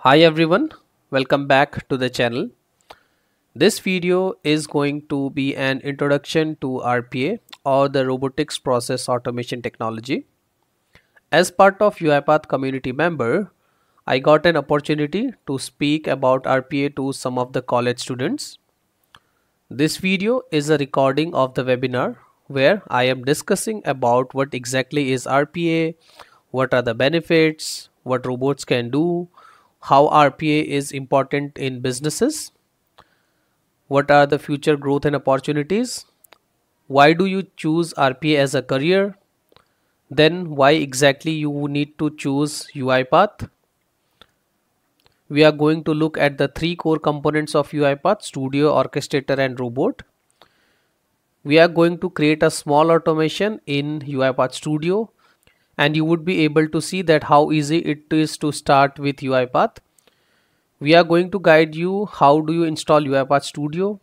Hi everyone, welcome back to the channel. This video is going to be an introduction to RPA or the Robotics Process Automation Technology. As part of UiPath community member, I got an opportunity to speak about RPA to some of the college students. This video is a recording of the webinar where I am discussing about what exactly is RPA, what are the benefits, what robots can do, how RPA is important in businesses, what are the future growth and opportunities, why do you choose RPA as a career, then why exactly you need to choose UiPath, we are going to look at the three core components of UiPath, Studio, Orchestrator and Robot. We are going to create a small automation in UiPath Studio and you would be able to see that how easy it is to start with UiPath. We are going to guide you how do you install UiPath Studio.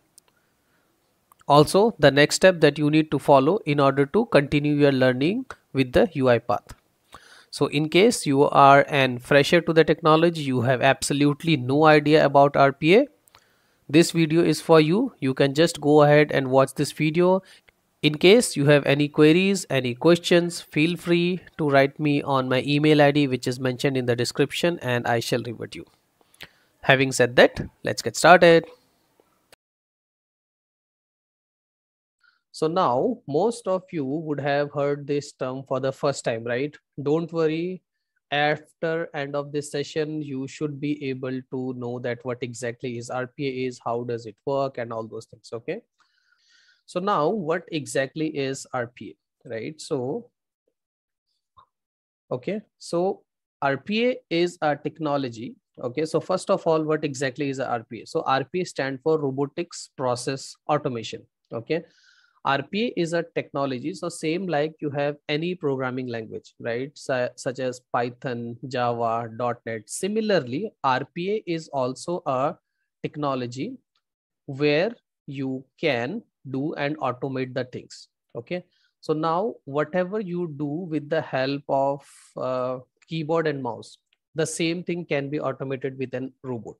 Also the next step that you need to follow in order to continue your learning with the UiPath. So in case you are an fresher to the technology, you have absolutely no idea about RPA, this video is for you. You can just go ahead and watch this video. In case you have any queries, any questions, feel free to write me on my email ID which is mentioned in the description and I shall revert you. Having said that, let's get started. So now most of you would have heard this term for the first time, right? Don't worry, after end of this session, you should be able to know that what exactly is RPA is, how does it work and all those things, okay? So now what exactly is RPA, right? So, okay, so RPA is a technology. Okay, so first of all, what exactly is RPA? So RPA stand for robotics process automation. Okay, RPA is a technology. So same like you have any programming language, right? So, such as Python, Java, .NET. Similarly, RPA is also a technology where you can do and automate the things. Okay. So now whatever you do with the help of uh, keyboard and mouse, the same thing can be automated with an robot.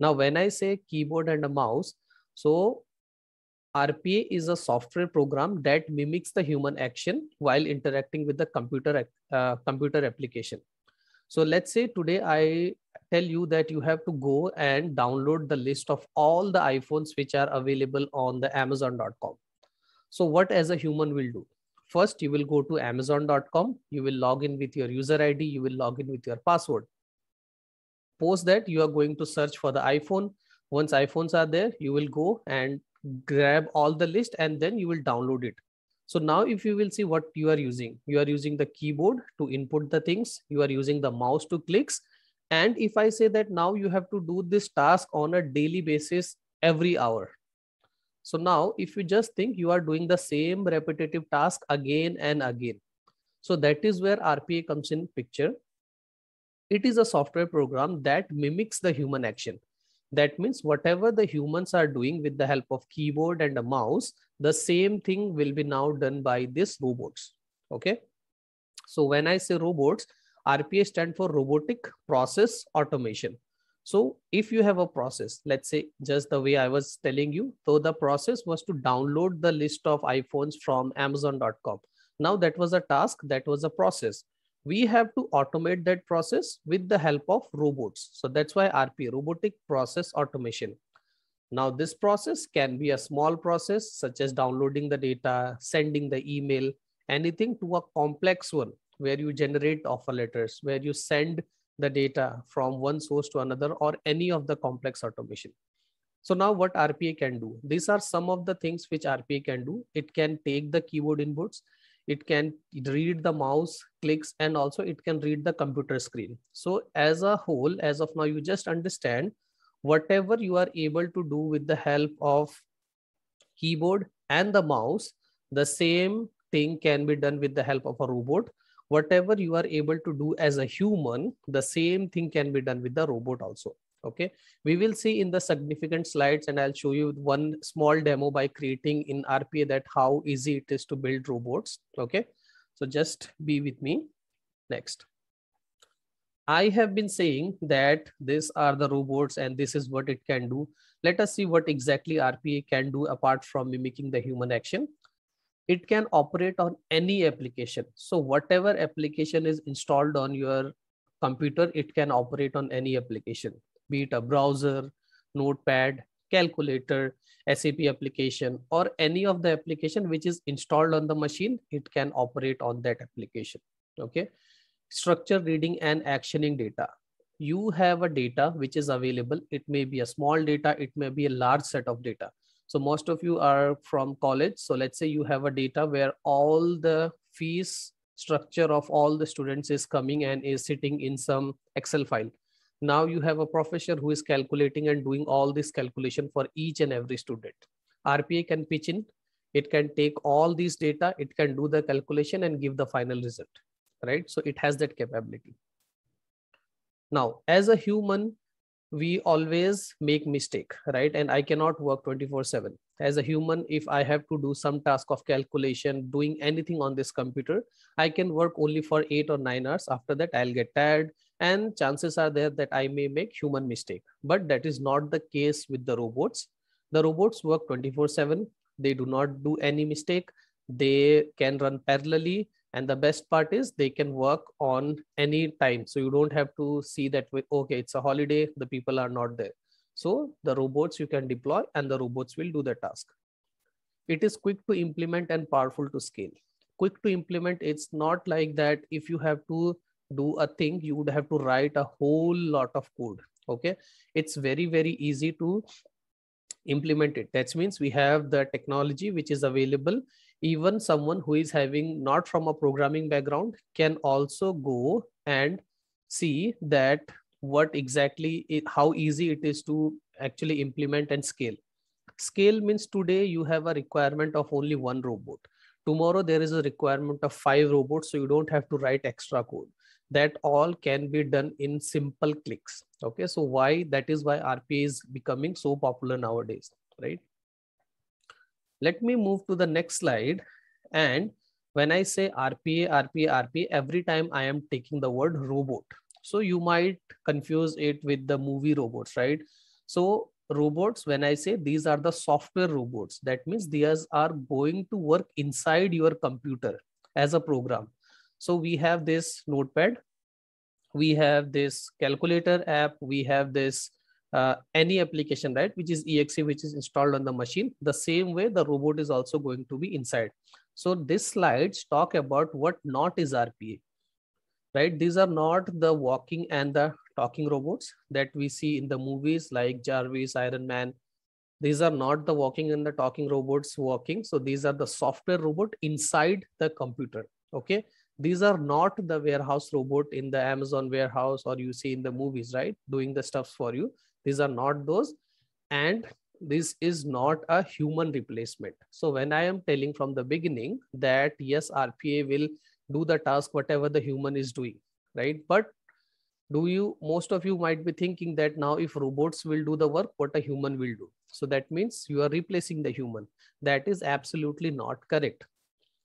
Now, when I say keyboard and a mouse, so RPA is a software program that mimics the human action while interacting with the computer, uh, computer application. So let's say today I tell you that you have to go and download the list of all the iPhones which are available on the amazon.com. So what as a human will do? First, you will go to amazon.com. You will log in with your user ID. You will log in with your password. Post that you are going to search for the iPhone. Once iPhones are there, you will go and grab all the list and then you will download it. So now if you will see what you are using, you are using the keyboard to input the things, you are using the mouse to clicks. And if I say that now you have to do this task on a daily basis every hour. So now if you just think you are doing the same repetitive task again and again. So that is where RPA comes in picture. It is a software program that mimics the human action. That means whatever the humans are doing with the help of keyboard and a mouse, the same thing will be now done by these robots. Okay. So when I say robots, RPA stand for robotic process automation. So if you have a process, let's say just the way I was telling you, so the process was to download the list of iPhones from amazon.com. Now that was a task, that was a process we have to automate that process with the help of robots. So that's why RPA, robotic process automation. Now this process can be a small process such as downloading the data, sending the email, anything to a complex one where you generate offer letters, where you send the data from one source to another or any of the complex automation. So now what RPA can do, these are some of the things which RPA can do. It can take the keyword inputs it can read the mouse clicks and also it can read the computer screen so as a whole as of now you just understand whatever you are able to do with the help of keyboard and the mouse the same thing can be done with the help of a robot whatever you are able to do as a human the same thing can be done with the robot also okay we will see in the significant slides and i'll show you one small demo by creating in rpa that how easy it is to build robots okay so just be with me next i have been saying that these are the robots and this is what it can do let us see what exactly rpa can do apart from mimicking the human action it can operate on any application so whatever application is installed on your computer it can operate on any application be it a browser, notepad, calculator, SAP application, or any of the application which is installed on the machine, it can operate on that application. Okay. Structure reading and actioning data. You have a data which is available. It may be a small data, it may be a large set of data. So most of you are from college. So let's say you have a data where all the fees structure of all the students is coming and is sitting in some Excel file. Now you have a professor who is calculating and doing all this calculation for each and every student. RPA can pitch in, it can take all these data, it can do the calculation and give the final result, right? So it has that capability. Now, as a human, we always make mistake, right? And I cannot work 24 seven. As a human, if I have to do some task of calculation, doing anything on this computer, I can work only for eight or nine hours. After that, I'll get tired and chances are there that I may make human mistake. But that is not the case with the robots. The robots work 24 7. They do not do any mistake. They can run parallelly. And the best part is they can work on any time. So you don't have to see that, okay, it's a holiday, the people are not there. So the robots you can deploy and the robots will do the task. It is quick to implement and powerful to scale. Quick to implement, it's not like that if you have to do a thing you would have to write a whole lot of code okay it's very very easy to implement it that means we have the technology which is available even someone who is having not from a programming background can also go and see that what exactly it, how easy it is to actually implement and scale scale means today you have a requirement of only one robot tomorrow there is a requirement of five robots so you don't have to write extra code that all can be done in simple clicks okay so why that is why rpa is becoming so popular nowadays right let me move to the next slide and when i say rpa rpa rpa every time i am taking the word robot so you might confuse it with the movie robots right so robots when i say these are the software robots that means these are going to work inside your computer as a program so we have this notepad, we have this calculator app, we have this uh, any application, right, which is exe, which is installed on the machine. The same way the robot is also going to be inside. So this slides talk about what not is RPA, right? These are not the walking and the talking robots that we see in the movies like Jarvis, Iron Man. These are not the walking and the talking robots walking. So these are the software robot inside the computer. Okay these are not the warehouse robot in the amazon warehouse or you see in the movies right doing the stuffs for you these are not those and this is not a human replacement so when i am telling from the beginning that yes rpa will do the task whatever the human is doing right but do you most of you might be thinking that now if robots will do the work what a human will do so that means you are replacing the human that is absolutely not correct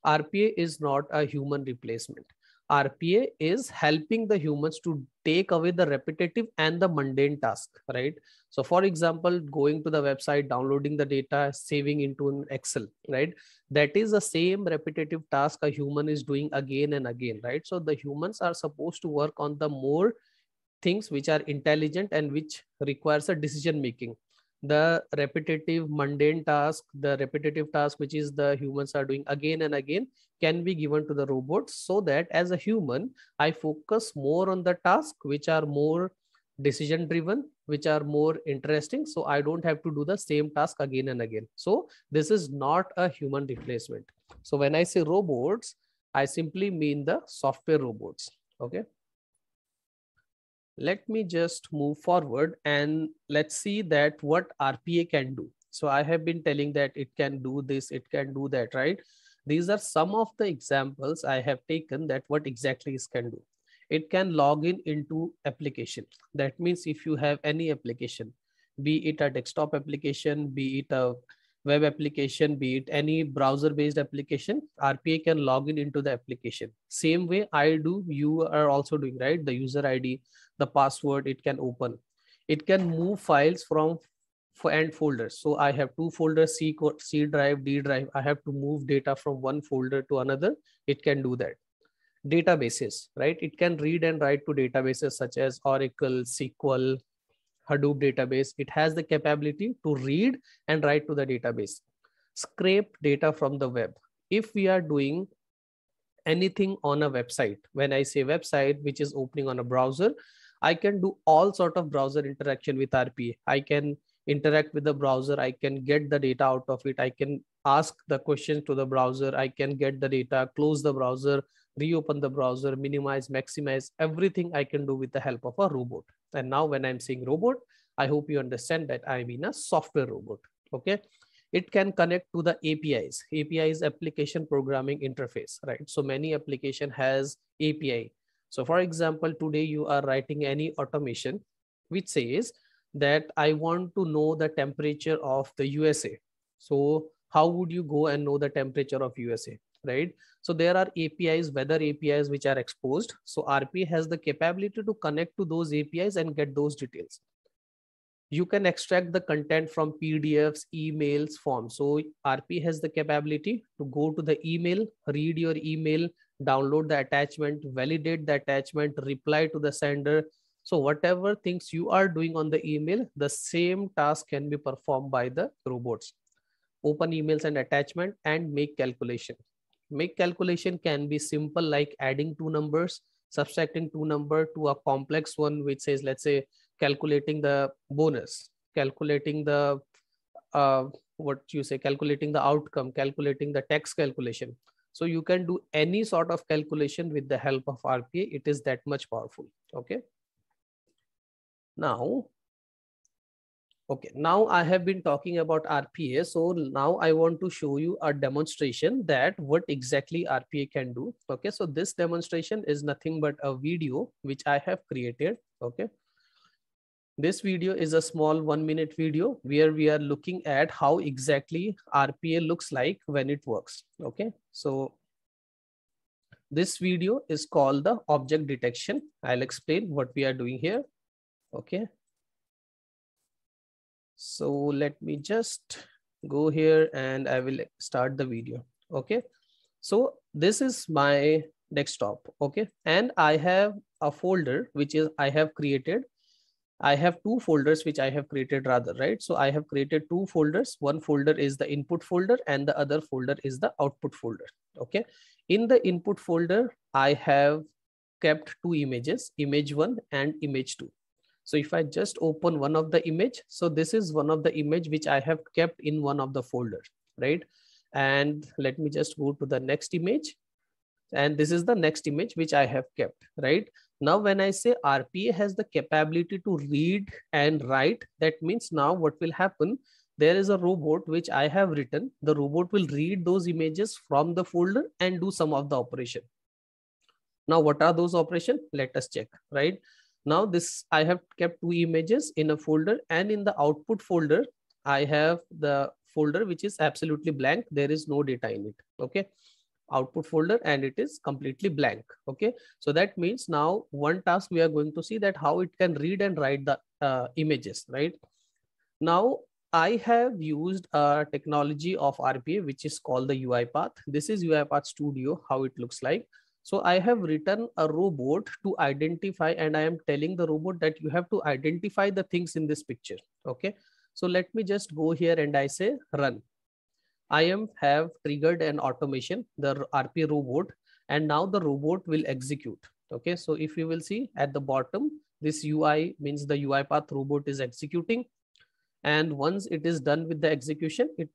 RPA is not a human replacement. RPA is helping the humans to take away the repetitive and the mundane task, right? So, for example, going to the website, downloading the data, saving into an Excel, right? That is the same repetitive task a human is doing again and again, right? So, the humans are supposed to work on the more things which are intelligent and which requires a decision making the repetitive mundane task the repetitive task which is the humans are doing again and again can be given to the robots so that as a human i focus more on the task which are more decision driven which are more interesting so i don't have to do the same task again and again so this is not a human replacement so when i say robots i simply mean the software robots okay let me just move forward and let's see that what RPA can do. So I have been telling that it can do this, it can do that, right? These are some of the examples I have taken that what exactly is can do. It can log in into application. That means if you have any application, be it a desktop application, be it a web application, be it any browser based application, RPA can log in into the application. Same way I do, you are also doing, right? The user ID, the password it can open it can move files from and folders so i have two folders c c drive d drive i have to move data from one folder to another it can do that databases right it can read and write to databases such as oracle sql hadoop database it has the capability to read and write to the database scrape data from the web if we are doing anything on a website when i say website which is opening on a browser I can do all sort of browser interaction with RPA. I can interact with the browser. I can get the data out of it. I can ask the questions to the browser. I can get the data, close the browser, reopen the browser, minimize, maximize, everything I can do with the help of a robot. And now when I'm saying robot, I hope you understand that I mean a software robot. Okay. It can connect to the APIs. API is application programming interface, right? So many application has API. So for example, today you are writing any automation which says that I want to know the temperature of the USA. So how would you go and know the temperature of USA, right? So there are APIs, weather APIs, which are exposed. So RP has the capability to connect to those APIs and get those details. You can extract the content from PDFs, emails, forms. So RP has the capability to go to the email, read your email, download the attachment, validate the attachment, reply to the sender. So whatever things you are doing on the email, the same task can be performed by the robots. Open emails and attachment and make calculation. Make calculation can be simple like adding two numbers, subtracting two number to a complex one, which says, let's say, calculating the bonus, calculating the, uh, what you say, calculating the outcome, calculating the tax calculation. So you can do any sort of calculation with the help of RPA. It is that much powerful. Okay. Now, okay. Now I have been talking about RPA. So now I want to show you a demonstration that what exactly RPA can do. Okay. So this demonstration is nothing but a video which I have created. Okay. This video is a small one minute video where we are looking at how exactly RPA looks like when it works. Okay, so this video is called the object detection. I'll explain what we are doing here. Okay. So let me just go here and I will start the video. Okay. So this is my desktop. Okay. And I have a folder which is I have created I have two folders which I have created rather, right? So I have created two folders. One folder is the input folder and the other folder is the output folder, okay? In the input folder, I have kept two images, image one and image two. So if I just open one of the image, so this is one of the image which I have kept in one of the folder, right? And let me just go to the next image. And this is the next image which I have kept, right? Now, when I say RPA has the capability to read and write, that means now what will happen? There is a robot which I have written. The robot will read those images from the folder and do some of the operation. Now, what are those operation? Let us check, right? Now this, I have kept two images in a folder and in the output folder, I have the folder which is absolutely blank. There is no data in it, okay? output folder and it is completely blank. Okay. So that means now one task we are going to see that how it can read and write the uh, images, right? Now I have used a technology of RPA, which is called the UiPath. This is UiPath Studio, how it looks like. So I have written a robot to identify and I am telling the robot that you have to identify the things in this picture. Okay. So let me just go here and I say run am have triggered an automation, the RP robot, and now the robot will execute. Okay, so if you will see at the bottom, this UI means the UiPath robot is executing. And once it is done with the execution, it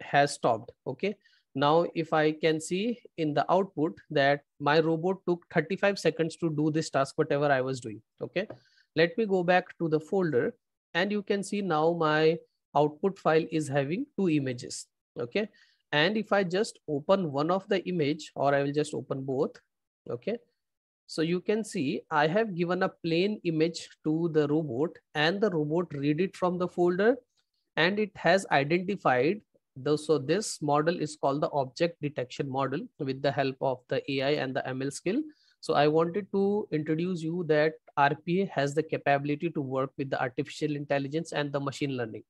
has stopped. Okay, now if I can see in the output that my robot took 35 seconds to do this task, whatever I was doing. Okay, let me go back to the folder and you can see now my output file is having two images okay and if i just open one of the image or i will just open both okay so you can see i have given a plain image to the robot and the robot read it from the folder and it has identified the so this model is called the object detection model with the help of the ai and the ml skill so i wanted to introduce you that rpa has the capability to work with the artificial intelligence and the machine learning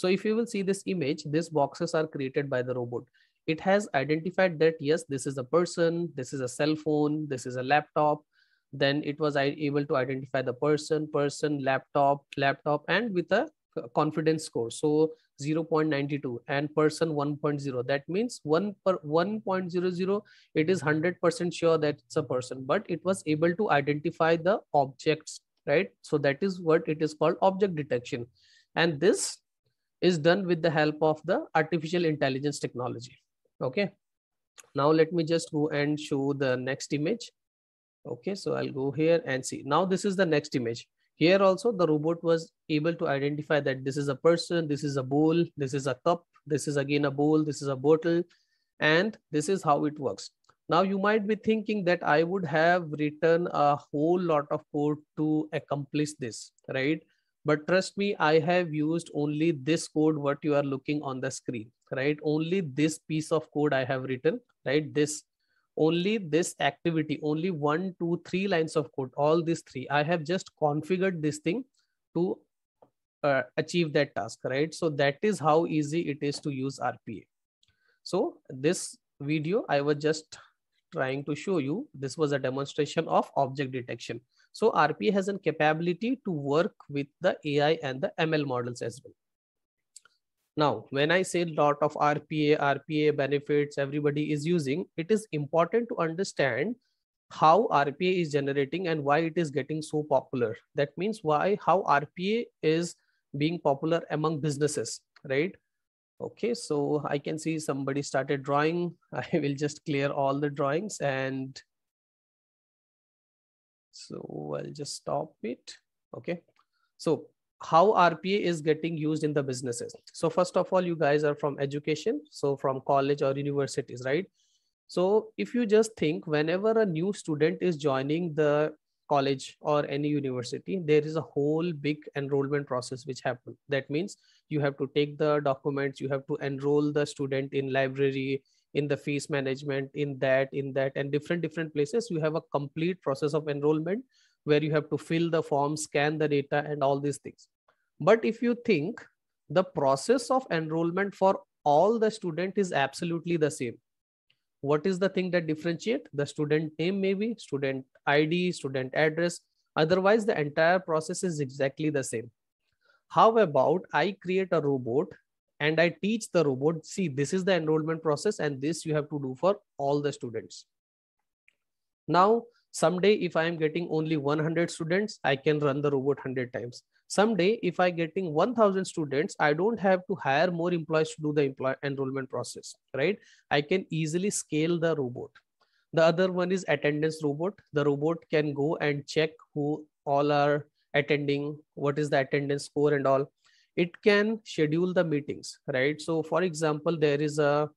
so if you will see this image, these boxes are created by the robot. It has identified that, yes, this is a person, this is a cell phone, this is a laptop. Then it was able to identify the person, person, laptop, laptop, and with a confidence score. So 0.92 and person 1.0. That means 1 per 1.00, it is 100% sure that it's a person, but it was able to identify the objects, right? So that is what it is called object detection. And this is done with the help of the artificial intelligence technology. Okay. Now let me just go and show the next image. Okay, so I'll go here and see. Now this is the next image. Here also the robot was able to identify that this is a person, this is a bowl, this is a cup, this is again a bowl, this is a bottle, and this is how it works. Now you might be thinking that I would have written a whole lot of code to accomplish this, right? but trust me i have used only this code what you are looking on the screen right only this piece of code i have written right this only this activity only one two three lines of code all these three i have just configured this thing to uh, achieve that task right so that is how easy it is to use rpa so this video i was just trying to show you this was a demonstration of object detection so RPA has a capability to work with the AI and the ML models as well. Now, when I say lot of RPA, RPA benefits everybody is using, it is important to understand how RPA is generating and why it is getting so popular. That means why, how RPA is being popular among businesses, right? Okay, so I can see somebody started drawing. I will just clear all the drawings and so I'll just stop it. Okay. So how RPA is getting used in the businesses. So first of all, you guys are from education. So from college or universities, right? So if you just think whenever a new student is joining the college or any university, there is a whole big enrollment process which happens. That means you have to take the documents, you have to enroll the student in library, in the fees management in that in that and different different places you have a complete process of enrollment where you have to fill the form scan the data and all these things but if you think the process of enrollment for all the student is absolutely the same what is the thing that differentiate the student name maybe student id student address otherwise the entire process is exactly the same how about i create a robot and i teach the robot see this is the enrollment process and this you have to do for all the students now someday if i am getting only 100 students i can run the robot 100 times someday if i getting 1000 students i don't have to hire more employees to do the employ enrollment process right i can easily scale the robot the other one is attendance robot the robot can go and check who all are attending what is the attendance score and all it can schedule the meetings, right? So for example, there is a,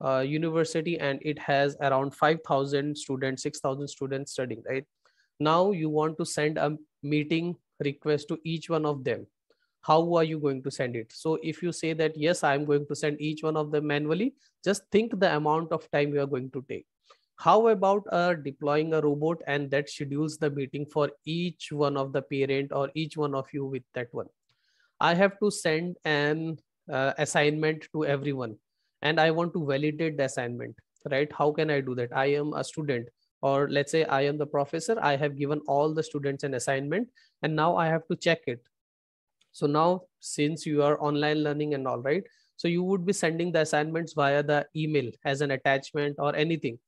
a university and it has around 5,000 students, 6,000 students studying, right? Now you want to send a meeting request to each one of them. How are you going to send it? So if you say that, yes, I'm going to send each one of them manually, just think the amount of time you are going to take how about uh, deploying a robot and that schedules the meeting for each one of the parent or each one of you with that one I have to send an uh, assignment to everyone and I want to validate the assignment, right? How can I do that? I am a student or let's say I am the professor. I have given all the students an assignment and now I have to check it. So now since you are online learning and all right, so you would be sending the assignments via the email as an attachment or anything.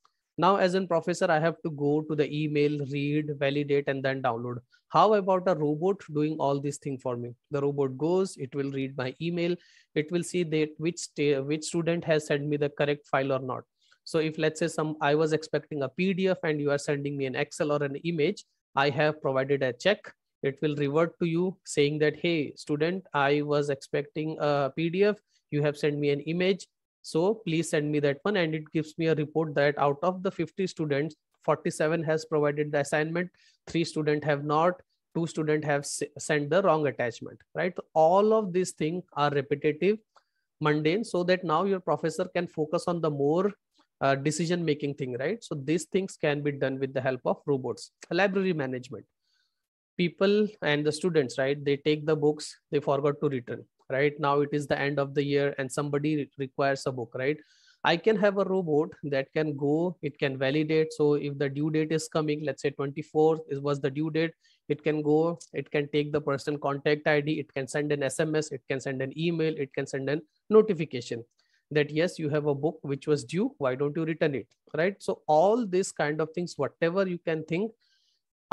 Now, as a professor, I have to go to the email, read, validate, and then download. How about a robot doing all this thing for me? The robot goes, it will read my email. It will see that which, which student has sent me the correct file or not. So if let's say some, I was expecting a PDF and you are sending me an Excel or an image, I have provided a check. It will revert to you saying that, hey, student, I was expecting a PDF. You have sent me an image. So please send me that one. And it gives me a report that out of the 50 students, 47 has provided the assignment, three student have not, two student have sent the wrong attachment, right? All of these things are repetitive, mundane, so that now your professor can focus on the more uh, decision making thing, right? So these things can be done with the help of robots. Library management people and the students right they take the books they forgot to return right now it is the end of the year and somebody requires a book right i can have a robot that can go it can validate so if the due date is coming let's say 24th is was the due date it can go it can take the person contact id it can send an sms it can send an email it can send an notification that yes you have a book which was due why don't you return it right so all these kind of things whatever you can think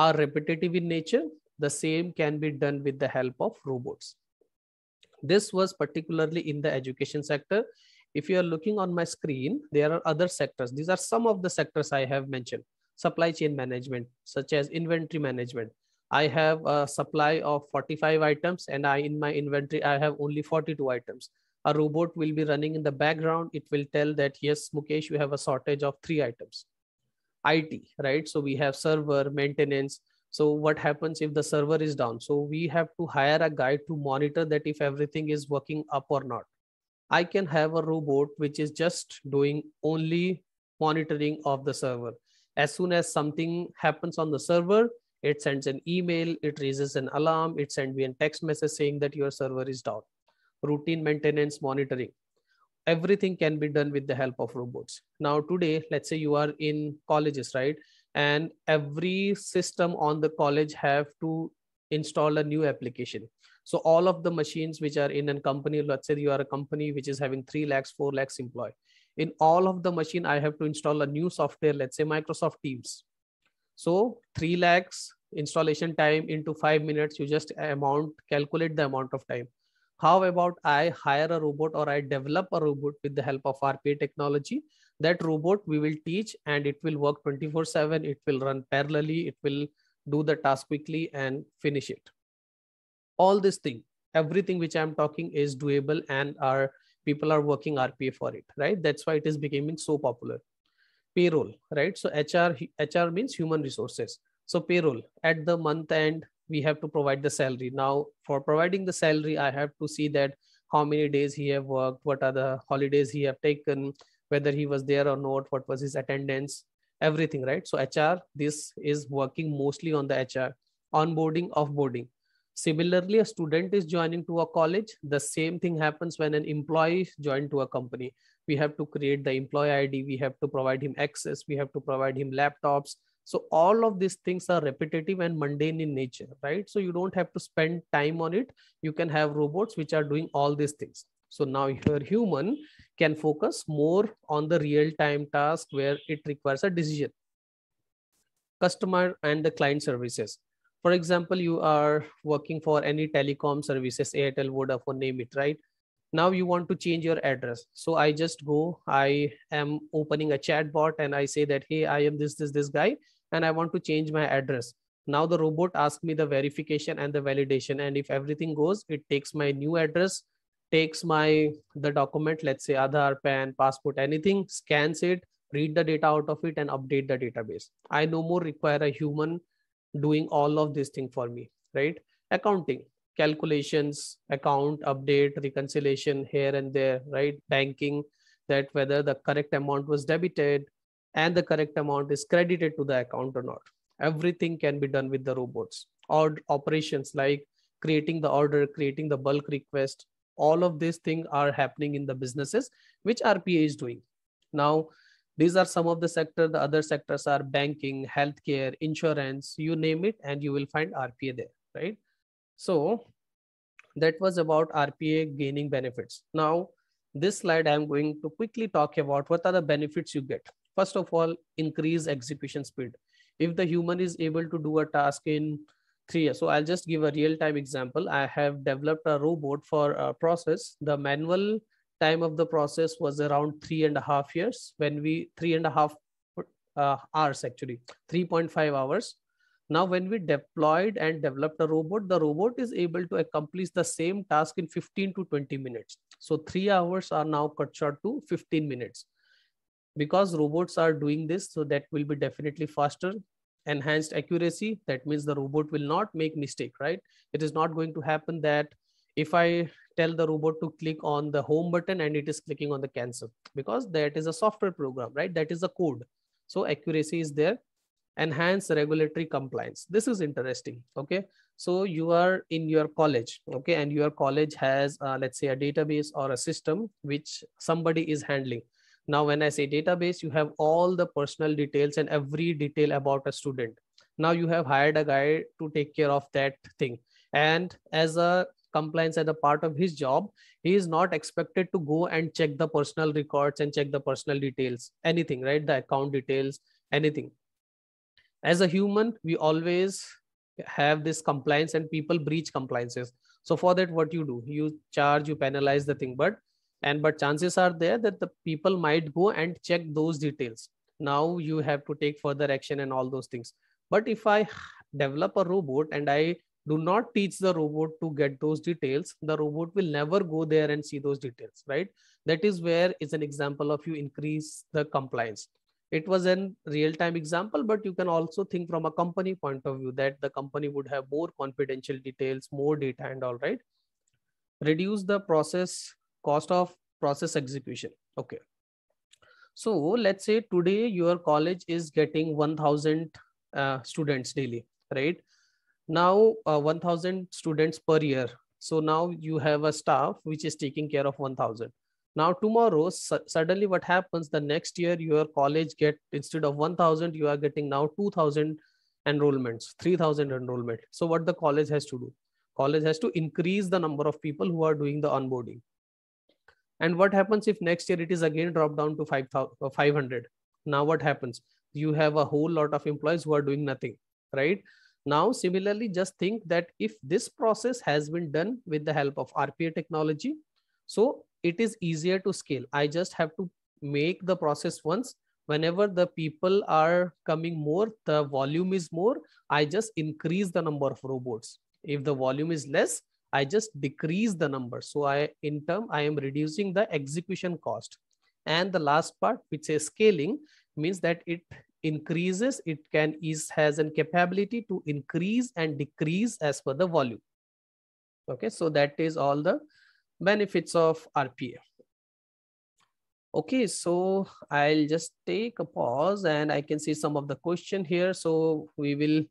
are repetitive in nature the same can be done with the help of robots this was particularly in the education sector. If you are looking on my screen, there are other sectors. These are some of the sectors I have mentioned. Supply chain management, such as inventory management. I have a supply of 45 items and I in my inventory, I have only 42 items. A robot will be running in the background. It will tell that, yes, Mukesh, you have a shortage of three items. IT, right? So we have server, maintenance, so what happens if the server is down so we have to hire a guy to monitor that if everything is working up or not i can have a robot which is just doing only monitoring of the server as soon as something happens on the server it sends an email it raises an alarm it sends me a text message saying that your server is down routine maintenance monitoring everything can be done with the help of robots now today let's say you are in colleges right and every system on the college have to install a new application so all of the machines which are in a company let's say you are a company which is having 3 lakhs 4 lakhs employee in all of the machine i have to install a new software let's say microsoft teams so 3 lakhs installation time into 5 minutes you just amount calculate the amount of time how about i hire a robot or i develop a robot with the help of rpa technology that robot we will teach and it will work 24 7 it will run parallelly it will do the task quickly and finish it all this thing everything which i'm talking is doable and our people are working rpa for it right that's why it is becoming so popular payroll right so hr hr means human resources so payroll at the month end we have to provide the salary now for providing the salary i have to see that how many days he have worked what are the holidays he have taken whether he was there or not, what was his attendance, everything, right? So HR, this is working mostly on the HR, onboarding, offboarding. Similarly, a student is joining to a college. The same thing happens when an employee joined to a company. We have to create the employee ID. We have to provide him access. We have to provide him laptops. So all of these things are repetitive and mundane in nature, right? So you don't have to spend time on it. You can have robots which are doing all these things. So now you're human can focus more on the real-time task where it requires a decision. Customer and the client services. For example, you are working for any telecom services, Airtel, Vodafone, name it, right? Now you want to change your address. So I just go, I am opening a chatbot and I say that, hey, I am this, this, this guy, and I want to change my address. Now the robot asks me the verification and the validation. And if everything goes, it takes my new address takes my the document let's say Aadhaar pan passport anything scans it read the data out of it and update the database i no more require a human doing all of this thing for me right accounting calculations account update reconciliation here and there right banking that whether the correct amount was debited and the correct amount is credited to the account or not everything can be done with the robots or operations like creating the order creating the bulk request all of these things are happening in the businesses which rpa is doing now these are some of the sector the other sectors are banking healthcare insurance you name it and you will find rpa there right so that was about rpa gaining benefits now this slide i'm going to quickly talk about what are the benefits you get first of all increase execution speed if the human is able to do a task in so I'll just give a real time example. I have developed a robot for a process. The manual time of the process was around three and a half years when we three and a half uh, hours actually 3.5 hours. Now when we deployed and developed a robot, the robot is able to accomplish the same task in 15 to 20 minutes. So three hours are now cut short to 15 minutes because robots are doing this so that will be definitely faster enhanced accuracy. That means the robot will not make mistake, right? It is not going to happen that if I tell the robot to click on the home button and it is clicking on the cancel because that is a software program, right? That is a code. So accuracy is there. Enhance regulatory compliance. This is interesting. Okay. So you are in your college. Okay. And your college has, uh, let's say, a database or a system which somebody is handling now, when I say database, you have all the personal details and every detail about a student. Now you have hired a guy to take care of that thing. And as a compliance as a part of his job, he is not expected to go and check the personal records and check the personal details, anything, right? The account details, anything. As a human, we always have this compliance and people breach compliances. So for that, what you do, you charge, you penalize the thing. But and but chances are there that the people might go and check those details now you have to take further action and all those things but if i develop a robot and i do not teach the robot to get those details the robot will never go there and see those details right that is where is an example of you increase the compliance it was a real time example but you can also think from a company point of view that the company would have more confidential details more data and all right reduce the process cost of process execution okay so let's say today your college is getting 1000 uh, students daily right now uh, 1000 students per year so now you have a staff which is taking care of 1000 now tomorrow su suddenly what happens the next year your college get instead of 1000 you are getting now 2000 enrollments 3000 enrollment so what the college has to do college has to increase the number of people who are doing the onboarding and what happens if next year it is again dropped down to 500? Uh, now what happens? You have a whole lot of employees who are doing nothing, right? Now, similarly, just think that if this process has been done with the help of RPA technology, so it is easier to scale. I just have to make the process once. Whenever the people are coming more, the volume is more, I just increase the number of robots. If the volume is less, I just decrease the number. So I, in term, I am reducing the execution cost. And the last part, which is scaling, means that it increases, it can is has an capability to increase and decrease as per the volume. Okay, so that is all the benefits of RPA. Okay, so I'll just take a pause and I can see some of the question here. So we will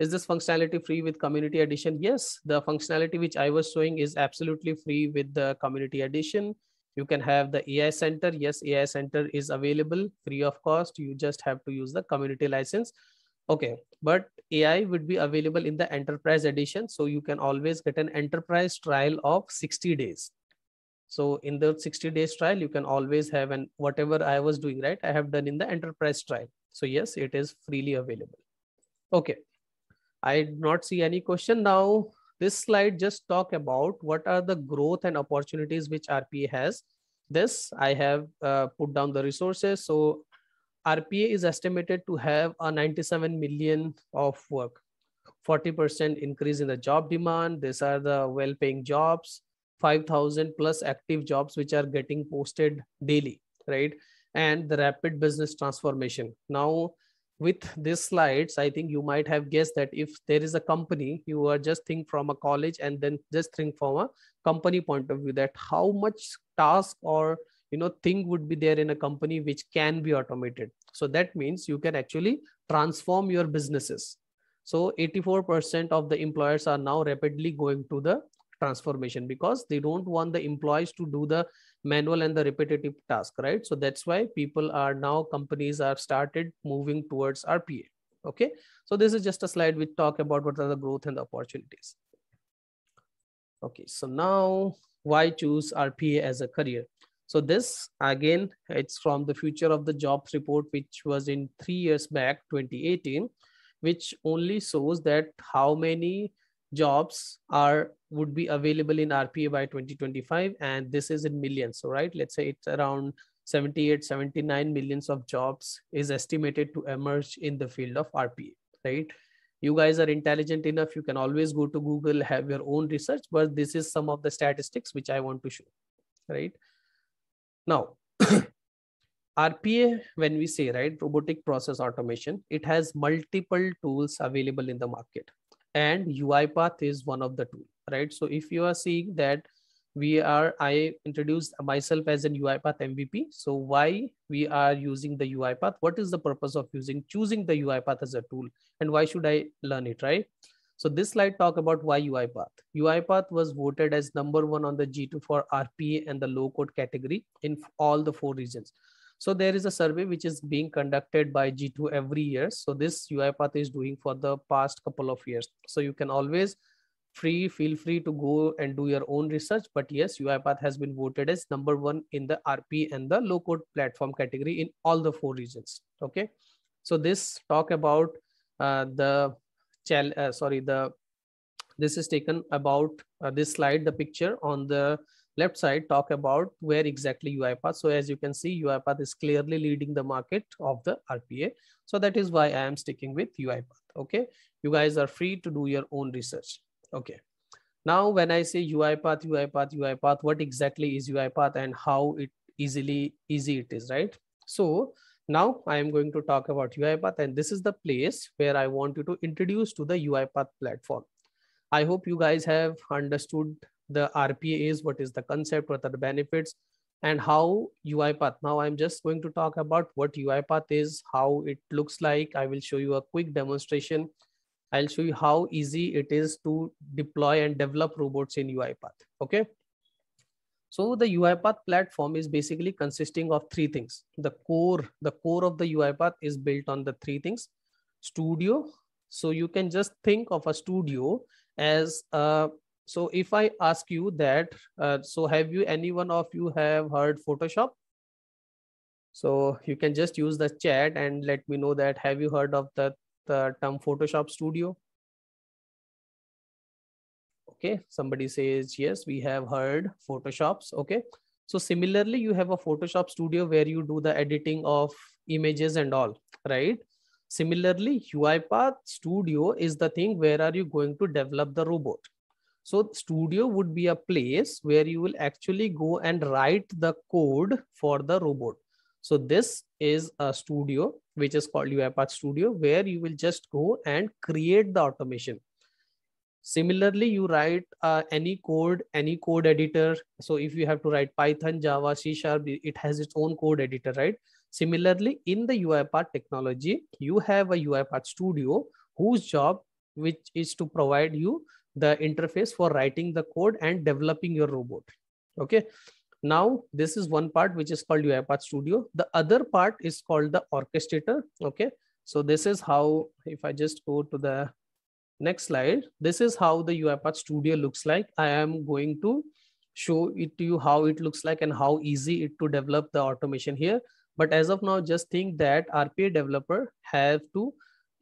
is this functionality free with community edition? Yes, the functionality which I was showing is absolutely free with the community edition. You can have the AI center. Yes, AI center is available free of cost. You just have to use the community license. Okay, but AI would be available in the enterprise edition. So you can always get an enterprise trial of 60 days. So in the 60 days trial, you can always have an whatever I was doing, right? I have done in the enterprise trial. So yes, it is freely available. Okay. I do not see any question. Now, this slide just talk about what are the growth and opportunities which RPA has. This I have uh, put down the resources. So RPA is estimated to have a 97 million of work, 40% increase in the job demand. These are the well-paying jobs, 5,000 plus active jobs which are getting posted daily, right? And the rapid business transformation. Now, with these slides, I think you might have guessed that if there is a company, you are just think from a college and then just think from a company point of view that how much task or you know thing would be there in a company which can be automated. So that means you can actually transform your businesses. So 84% of the employers are now rapidly going to the transformation because they don't want the employees to do the manual and the repetitive task, right? So that's why people are now, companies are started moving towards RPA. Okay. So this is just a slide we talk about what are the growth and the opportunities. Okay. So now why choose RPA as a career? So this again, it's from the future of the jobs report, which was in three years back, 2018, which only shows that how many jobs are would be available in RPA by 2025, and this is in millions. So right, let's say it's around 78, 79 millions of jobs is estimated to emerge in the field of RPA. Right, you guys are intelligent enough. You can always go to Google, have your own research, but this is some of the statistics which I want to show. Right now. RPA, when we say, right, robotic process automation, it has multiple tools available in the market and UiPath is one of the two, right? So if you are seeing that we are, I introduced myself as an UiPath MVP. So why we are using the UiPath? What is the purpose of using, choosing the UiPath as a tool and why should I learn it, right? So this slide talk about why UiPath. UiPath was voted as number one on the G2 for RPA and the low code category in all the four regions. So there is a survey which is being conducted by G2 every year. So this UiPath is doing for the past couple of years. So you can always free, feel free to go and do your own research. But yes, UiPath has been voted as number one in the RP and the low code platform category in all the four regions. Okay. So this talk about uh, the uh, sorry, the this is taken about uh, this slide, the picture on the left side talk about where exactly UiPath. So as you can see, UiPath is clearly leading the market of the RPA. So that is why I am sticking with UiPath. Okay. You guys are free to do your own research. Okay. Now, when I say UiPath, UiPath, UiPath, what exactly is UiPath and how it easily easy it is, right? So now I am going to talk about UiPath and this is the place where I want you to introduce to the UiPath platform. I hope you guys have understood the RPA is, what is the concept, what are the benefits, and how UiPath. Now I'm just going to talk about what UiPath is, how it looks like. I will show you a quick demonstration. I'll show you how easy it is to deploy and develop robots in UiPath. Okay. So the UiPath platform is basically consisting of three things. The core, the core of the UiPath is built on the three things. Studio. So you can just think of a studio as a so if I ask you that, uh, so have you, any one of you have heard Photoshop? So you can just use the chat and let me know that, have you heard of the, the term Photoshop Studio? Okay, somebody says, yes, we have heard Photoshops. Okay. So similarly, you have a Photoshop studio where you do the editing of images and all, right? Similarly, UiPath studio is the thing where are you going to develop the robot, so studio would be a place where you will actually go and write the code for the robot. So this is a studio, which is called UiPath Studio, where you will just go and create the automation. Similarly, you write uh, any code, any code editor. So if you have to write Python, Java, C Sharp, it has its own code editor, right? Similarly, in the UiPath technology, you have a UiPath Studio whose job which is to provide you the interface for writing the code and developing your robot. Okay. Now, this is one part which is called UiPath Studio. The other part is called the orchestrator. Okay. So this is how, if I just go to the next slide, this is how the UiPath Studio looks like. I am going to show it to you how it looks like and how easy it to develop the automation here. But as of now, just think that RPA developer have to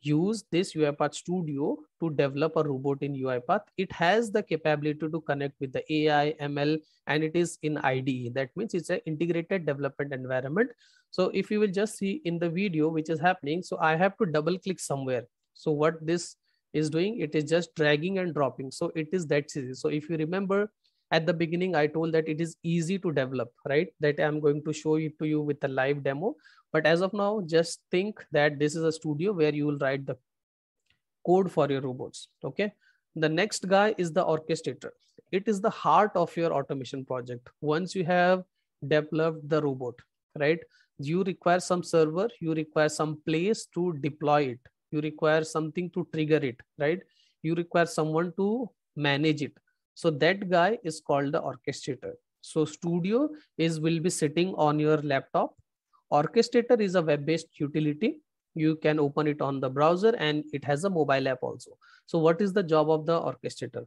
use this UiPath Studio to develop a robot in UiPath. It has the capability to connect with the AI, ML, and it is in IDE. That means it's an integrated development environment. So if you will just see in the video which is happening, so I have to double click somewhere. So what this is doing, it is just dragging and dropping. So it is that easy. So if you remember at the beginning i told that it is easy to develop right that i'm going to show it to you with a live demo but as of now just think that this is a studio where you will write the code for your robots okay the next guy is the orchestrator it is the heart of your automation project once you have developed the robot right you require some server you require some place to deploy it you require something to trigger it right you require someone to manage it so that guy is called the orchestrator. So studio is will be sitting on your laptop. Orchestrator is a web-based utility. You can open it on the browser and it has a mobile app also. So what is the job of the orchestrator?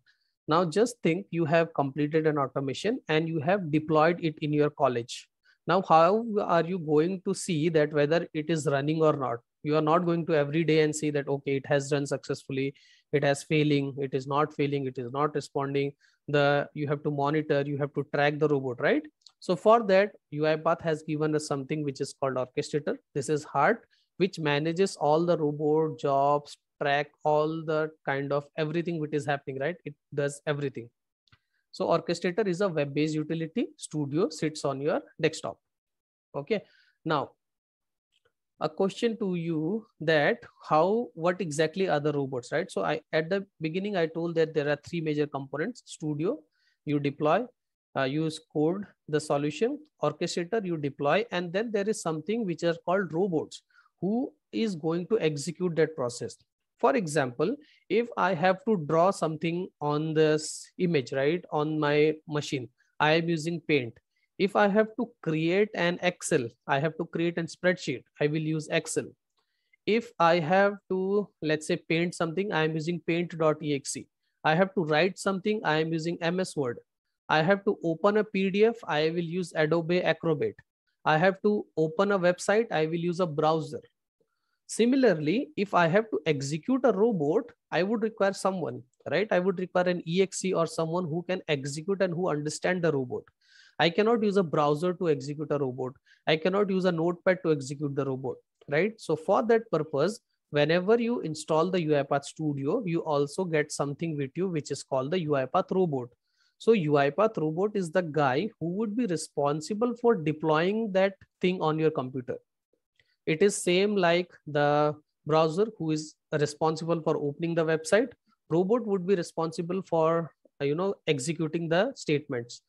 Now just think you have completed an automation and you have deployed it in your college. Now, how are you going to see that whether it is running or not? You are not going to every day and see that, okay, it has run successfully it has failing it is not failing it is not responding the you have to monitor you have to track the robot right so for that uipath has given us something which is called orchestrator this is heart which manages all the robot jobs track all the kind of everything which is happening right it does everything so orchestrator is a web-based utility studio sits on your desktop okay now a question to you that how what exactly are the robots right so i at the beginning i told that there are three major components studio you deploy uh, use code the solution orchestrator you deploy and then there is something which are called robots who is going to execute that process for example if i have to draw something on this image right on my machine i am using paint if I have to create an Excel, I have to create a spreadsheet, I will use Excel. If I have to, let's say paint something, I am using paint.exe. I have to write something, I am using MS Word. I have to open a PDF, I will use Adobe Acrobat. I have to open a website, I will use a browser. Similarly, if I have to execute a robot, I would require someone, right? I would require an EXE or someone who can execute and who understand the robot. I cannot use a browser to execute a robot. I cannot use a notepad to execute the robot, right? So for that purpose, whenever you install the UiPath Studio, you also get something with you, which is called the UiPath robot. So UiPath robot is the guy who would be responsible for deploying that thing on your computer. It is same like the browser who is responsible for opening the website. Robot would be responsible for, you know, executing the statements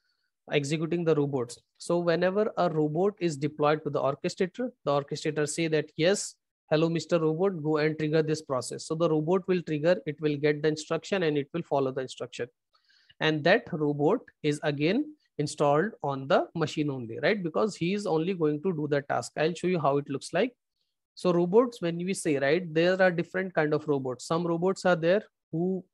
executing the robots. So whenever a robot is deployed to the orchestrator, the orchestrator say that, yes, hello, Mr. Robot, go and trigger this process. So the robot will trigger, it will get the instruction and it will follow the instruction. And that robot is again installed on the machine only, right? Because he is only going to do the task. I'll show you how it looks like. So robots, when we say, right, there are different kind of robots. Some robots are there who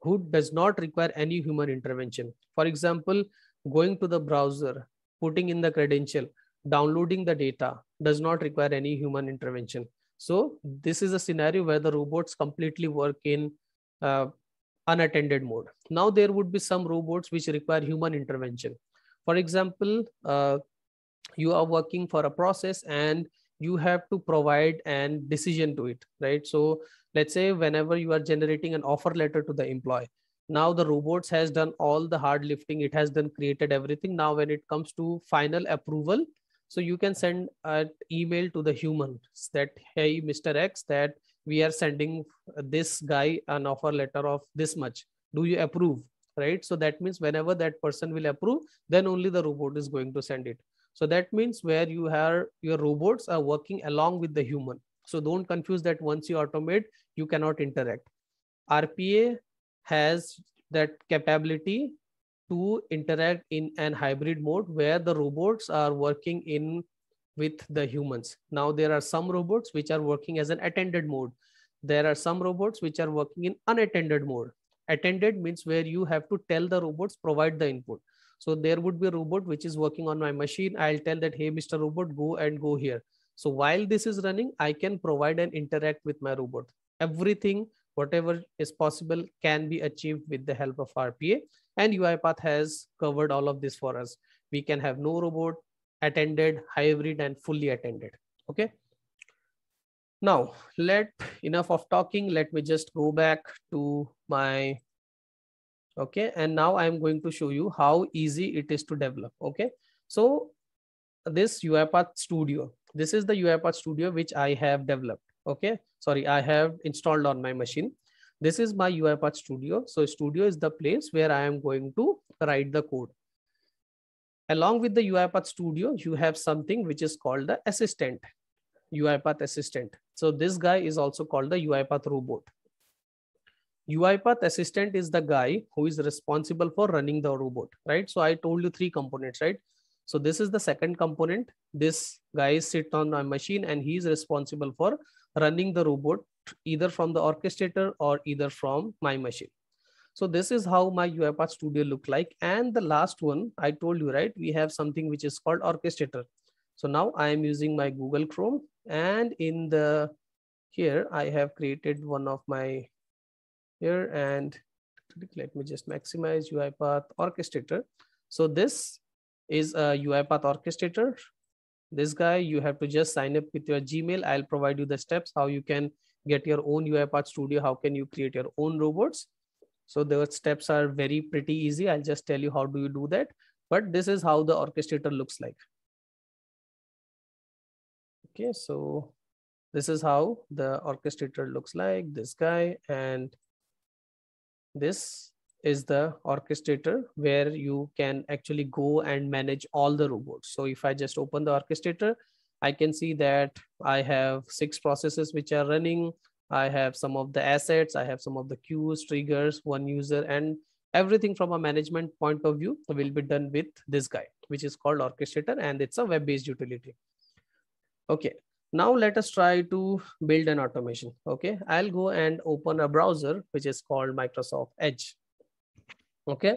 who does not require any human intervention. For example, going to the browser, putting in the credential, downloading the data does not require any human intervention. So this is a scenario where the robots completely work in uh, unattended mode. Now there would be some robots which require human intervention. For example, uh, you are working for a process and you have to provide an decision to it, right? So let's say whenever you are generating an offer letter to the employee, now the robots has done all the hard lifting it has done created everything now when it comes to final approval so you can send an email to the human that hey mr x that we are sending this guy an offer letter of this much do you approve right so that means whenever that person will approve then only the robot is going to send it so that means where you have your robots are working along with the human so don't confuse that once you automate you cannot interact rpa has that capability to interact in an hybrid mode where the robots are working in with the humans. Now there are some robots which are working as an attended mode. There are some robots which are working in unattended mode. Attended means where you have to tell the robots provide the input. So there would be a robot which is working on my machine. I'll tell that, hey, Mr. Robot, go and go here. So while this is running, I can provide and interact with my robot. Everything whatever is possible can be achieved with the help of RPA. And UiPath has covered all of this for us. We can have no robot, attended, hybrid, and fully attended. Okay. Now, let enough of talking. Let me just go back to my, okay. And now I'm going to show you how easy it is to develop. Okay. So this UiPath studio, this is the UiPath studio, which I have developed okay sorry i have installed on my machine this is my uipath studio so studio is the place where i am going to write the code along with the uipath studio you have something which is called the assistant uipath assistant so this guy is also called the uipath robot uipath assistant is the guy who is responsible for running the robot right so i told you three components right so this is the second component this guy sits on my machine and he is responsible for running the robot either from the orchestrator or either from my machine. So this is how my UiPath Studio look like. And the last one, I told you, right, we have something which is called orchestrator. So now I am using my Google Chrome and in the here, I have created one of my here and let me just maximize UiPath orchestrator. So this is a UiPath orchestrator this guy you have to just sign up with your gmail i'll provide you the steps how you can get your own uipath studio how can you create your own robots so the steps are very pretty easy i'll just tell you how do you do that but this is how the orchestrator looks like okay so this is how the orchestrator looks like this guy and this is the orchestrator where you can actually go and manage all the robots. So if I just open the orchestrator, I can see that I have six processes which are running. I have some of the assets, I have some of the queues, triggers, one user, and everything from a management point of view will be done with this guy, which is called orchestrator and it's a web-based utility. Okay, now let us try to build an automation. Okay, I'll go and open a browser, which is called Microsoft Edge okay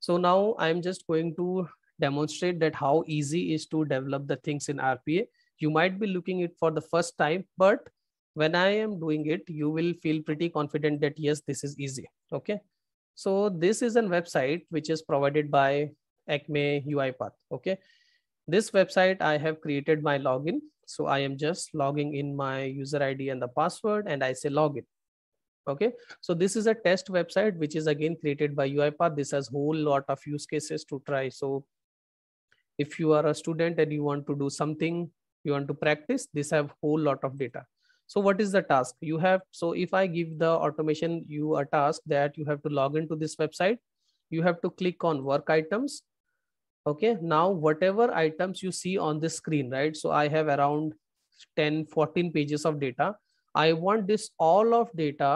so now i'm just going to demonstrate that how easy is to develop the things in rpa you might be looking it for the first time but when i am doing it you will feel pretty confident that yes this is easy okay so this is an website which is provided by acme uipath okay this website i have created my login so i am just logging in my user id and the password and i say login okay so this is a test website which is again created by uipath this has whole lot of use cases to try so if you are a student and you want to do something you want to practice this have whole lot of data so what is the task you have so if i give the automation you a task that you have to log into this website you have to click on work items okay now whatever items you see on the screen right so i have around 10 14 pages of data i want this all of data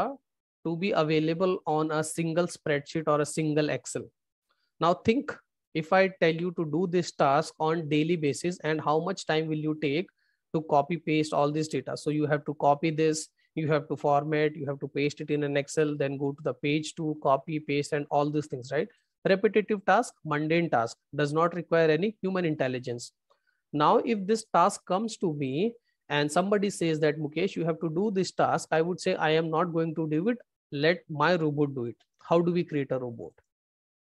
to be available on a single spreadsheet or a single Excel. Now think if I tell you to do this task on daily basis and how much time will you take to copy paste all this data. So you have to copy this, you have to format, you have to paste it in an Excel, then go to the page to copy paste and all these things, right? Repetitive task, mundane task does not require any human intelligence. Now, if this task comes to me and somebody says that Mukesh, you have to do this task, I would say I am not going to do it let my robot do it. How do we create a robot?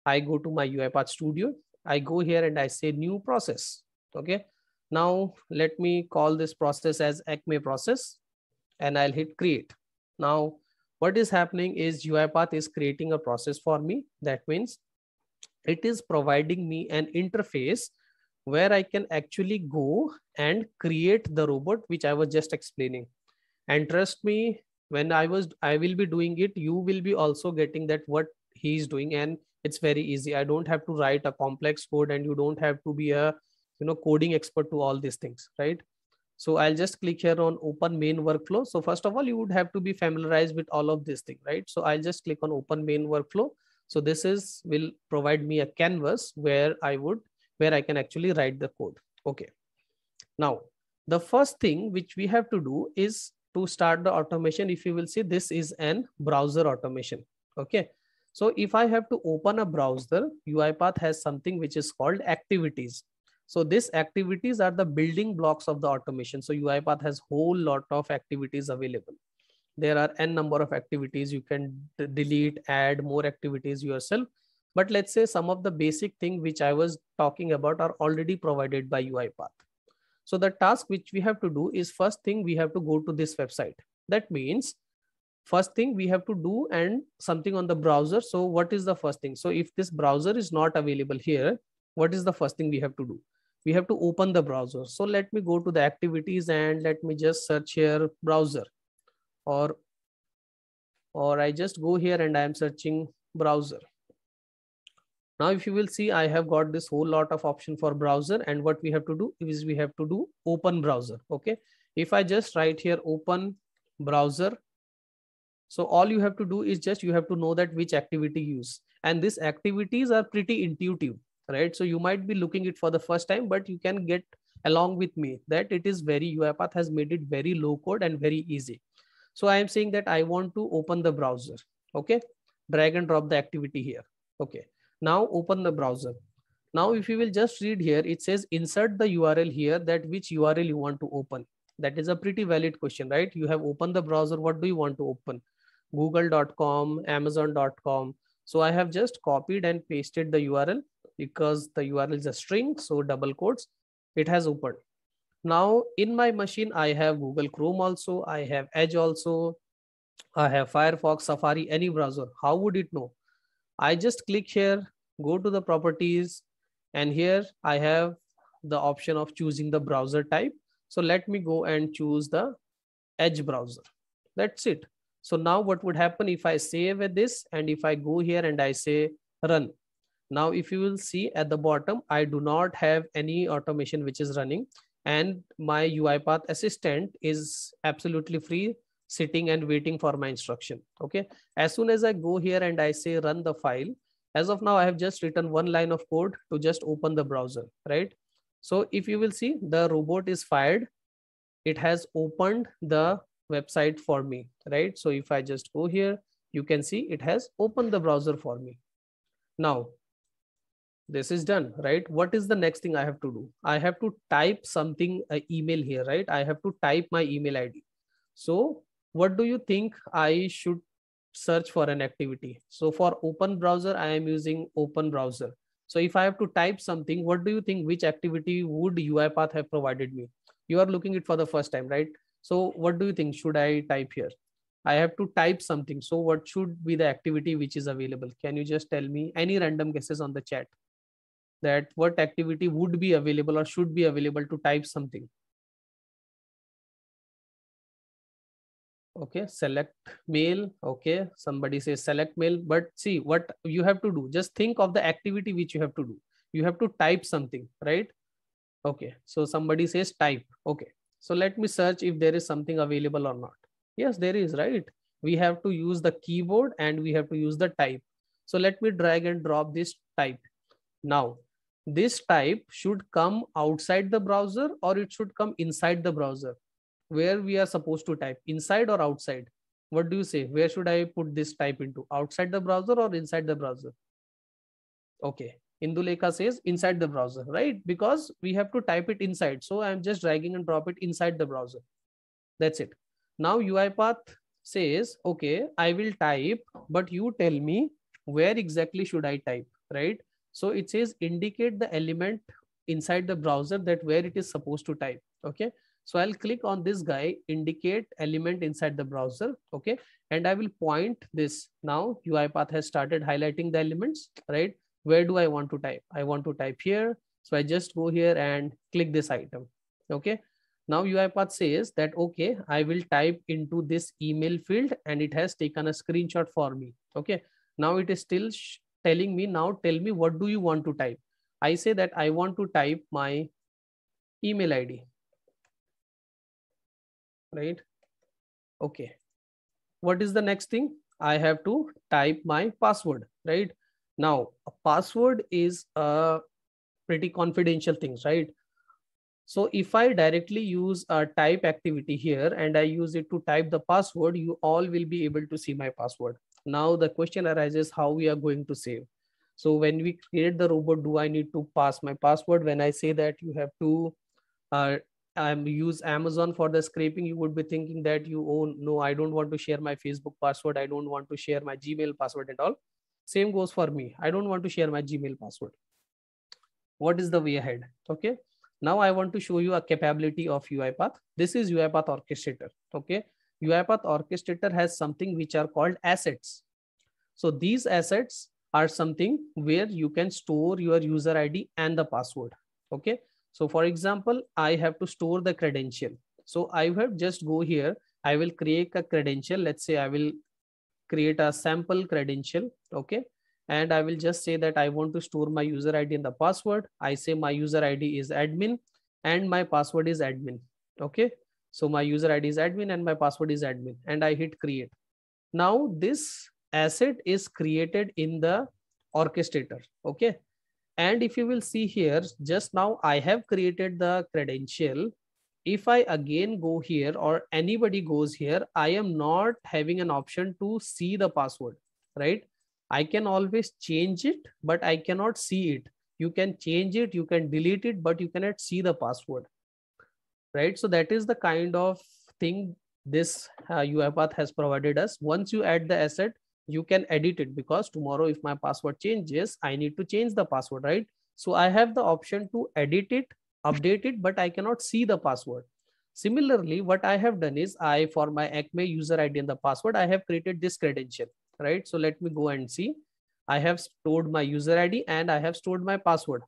I go to my UiPath studio. I go here and I say new process. Okay. Now let me call this process as ACME process and I'll hit create. Now what is happening is UiPath is creating a process for me. That means it is providing me an interface where I can actually go and create the robot, which I was just explaining. And trust me, when i was i will be doing it you will be also getting that what he is doing and it's very easy i don't have to write a complex code and you don't have to be a you know coding expert to all these things right so i'll just click here on open main workflow so first of all you would have to be familiarized with all of this thing right so i'll just click on open main workflow so this is will provide me a canvas where i would where i can actually write the code okay now the first thing which we have to do is to start the automation, if you will see, this is an browser automation. Okay. So if I have to open a browser, UiPath has something which is called activities. So these activities are the building blocks of the automation. So UiPath has whole lot of activities available. There are n number of activities. You can delete, add more activities yourself. But let's say some of the basic thing which I was talking about are already provided by UiPath. So the task which we have to do is first thing we have to go to this website. That means first thing we have to do and something on the browser. So what is the first thing? So if this browser is not available here, what is the first thing we have to do? We have to open the browser. So let me go to the activities and let me just search here browser or or I just go here and I am searching browser. Now, if you will see, I have got this whole lot of option for browser. And what we have to do is we have to do open browser. Okay. If I just write here open browser. So all you have to do is just you have to know that which activity use. And these activities are pretty intuitive, right? So you might be looking it for the first time, but you can get along with me that it is very UiPath has made it very low code and very easy. So I am saying that I want to open the browser. Okay. Drag and drop the activity here. Okay. Now open the browser. Now, if you will just read here, it says insert the URL here that which URL you want to open. That is a pretty valid question, right? You have opened the browser. What do you want to open? Google.com, Amazon.com. So I have just copied and pasted the URL because the URL is a string. So double quotes, it has opened. Now in my machine, I have Google Chrome also. I have Edge also. I have Firefox, Safari, any browser. How would it know? I just click here, go to the properties, and here I have the option of choosing the browser type. So let me go and choose the Edge browser. That's it. So now what would happen if I save this and if I go here and I say run. Now, if you will see at the bottom, I do not have any automation which is running and my UiPath assistant is absolutely free sitting and waiting for my instruction. Okay. As soon as I go here and I say run the file, as of now, I have just written one line of code to just open the browser, right? So if you will see the robot is fired, it has opened the website for me, right? So if I just go here, you can see it has opened the browser for me. Now, this is done, right? What is the next thing I have to do? I have to type something, an email here, right? I have to type my email ID. So what do you think I should search for an activity? So for open browser, I am using open browser. So if I have to type something, what do you think which activity would UiPath have provided me? You are looking it for the first time, right? So what do you think should I type here? I have to type something. So what should be the activity which is available? Can you just tell me any random guesses on the chat that what activity would be available or should be available to type something? okay select mail okay somebody says select mail but see what you have to do just think of the activity which you have to do you have to type something right okay so somebody says type okay so let me search if there is something available or not yes there is right we have to use the keyboard and we have to use the type so let me drag and drop this type now this type should come outside the browser or it should come inside the browser where we are supposed to type inside or outside what do you say where should i put this type into outside the browser or inside the browser okay induleka says inside the browser right because we have to type it inside so i'm just dragging and drop it inside the browser that's it now uipath says okay i will type but you tell me where exactly should i type right so it says indicate the element inside the browser that where it is supposed to type okay so I'll click on this guy, indicate element inside the browser. Okay. And I will point this now UiPath has started highlighting the elements, right? Where do I want to type? I want to type here. So I just go here and click this item. Okay. Now UiPath says that, okay, I will type into this email field and it has taken a screenshot for me. Okay. Now it is still telling me now, tell me what do you want to type? I say that I want to type my email ID right? Okay. What is the next thing? I have to type my password, right? Now, a password is a pretty confidential thing, right? So if I directly use a type activity here and I use it to type the password, you all will be able to see my password. Now the question arises how we are going to save. So when we create the robot, do I need to pass my password? When I say that you have to uh, um, use Amazon for the scraping, you would be thinking that you, oh, no, I don't want to share my Facebook password. I don't want to share my Gmail password at all. Same goes for me. I don't want to share my Gmail password. What is the way ahead? Okay. Now I want to show you a capability of UiPath. This is UiPath Orchestrator. Okay. UiPath Orchestrator has something which are called assets. So these assets are something where you can store your user ID and the password. Okay. So for example, I have to store the credential. So I have just go here. I will create a credential. Let's say I will create a sample credential. Okay. And I will just say that I want to store my user ID and the password. I say my user ID is admin and my password is admin. Okay. So my user ID is admin and my password is admin and I hit create. Now this asset is created in the orchestrator. Okay. And if you will see here, just now I have created the credential. If I again go here or anybody goes here, I am not having an option to see the password, right? I can always change it, but I cannot see it. You can change it, you can delete it, but you cannot see the password, right? So that is the kind of thing this uh, UiPath has provided us. Once you add the asset, you can edit it because tomorrow if my password changes i need to change the password right so i have the option to edit it update it but i cannot see the password similarly what i have done is i for my acme user id and the password i have created this credential right so let me go and see i have stored my user id and i have stored my password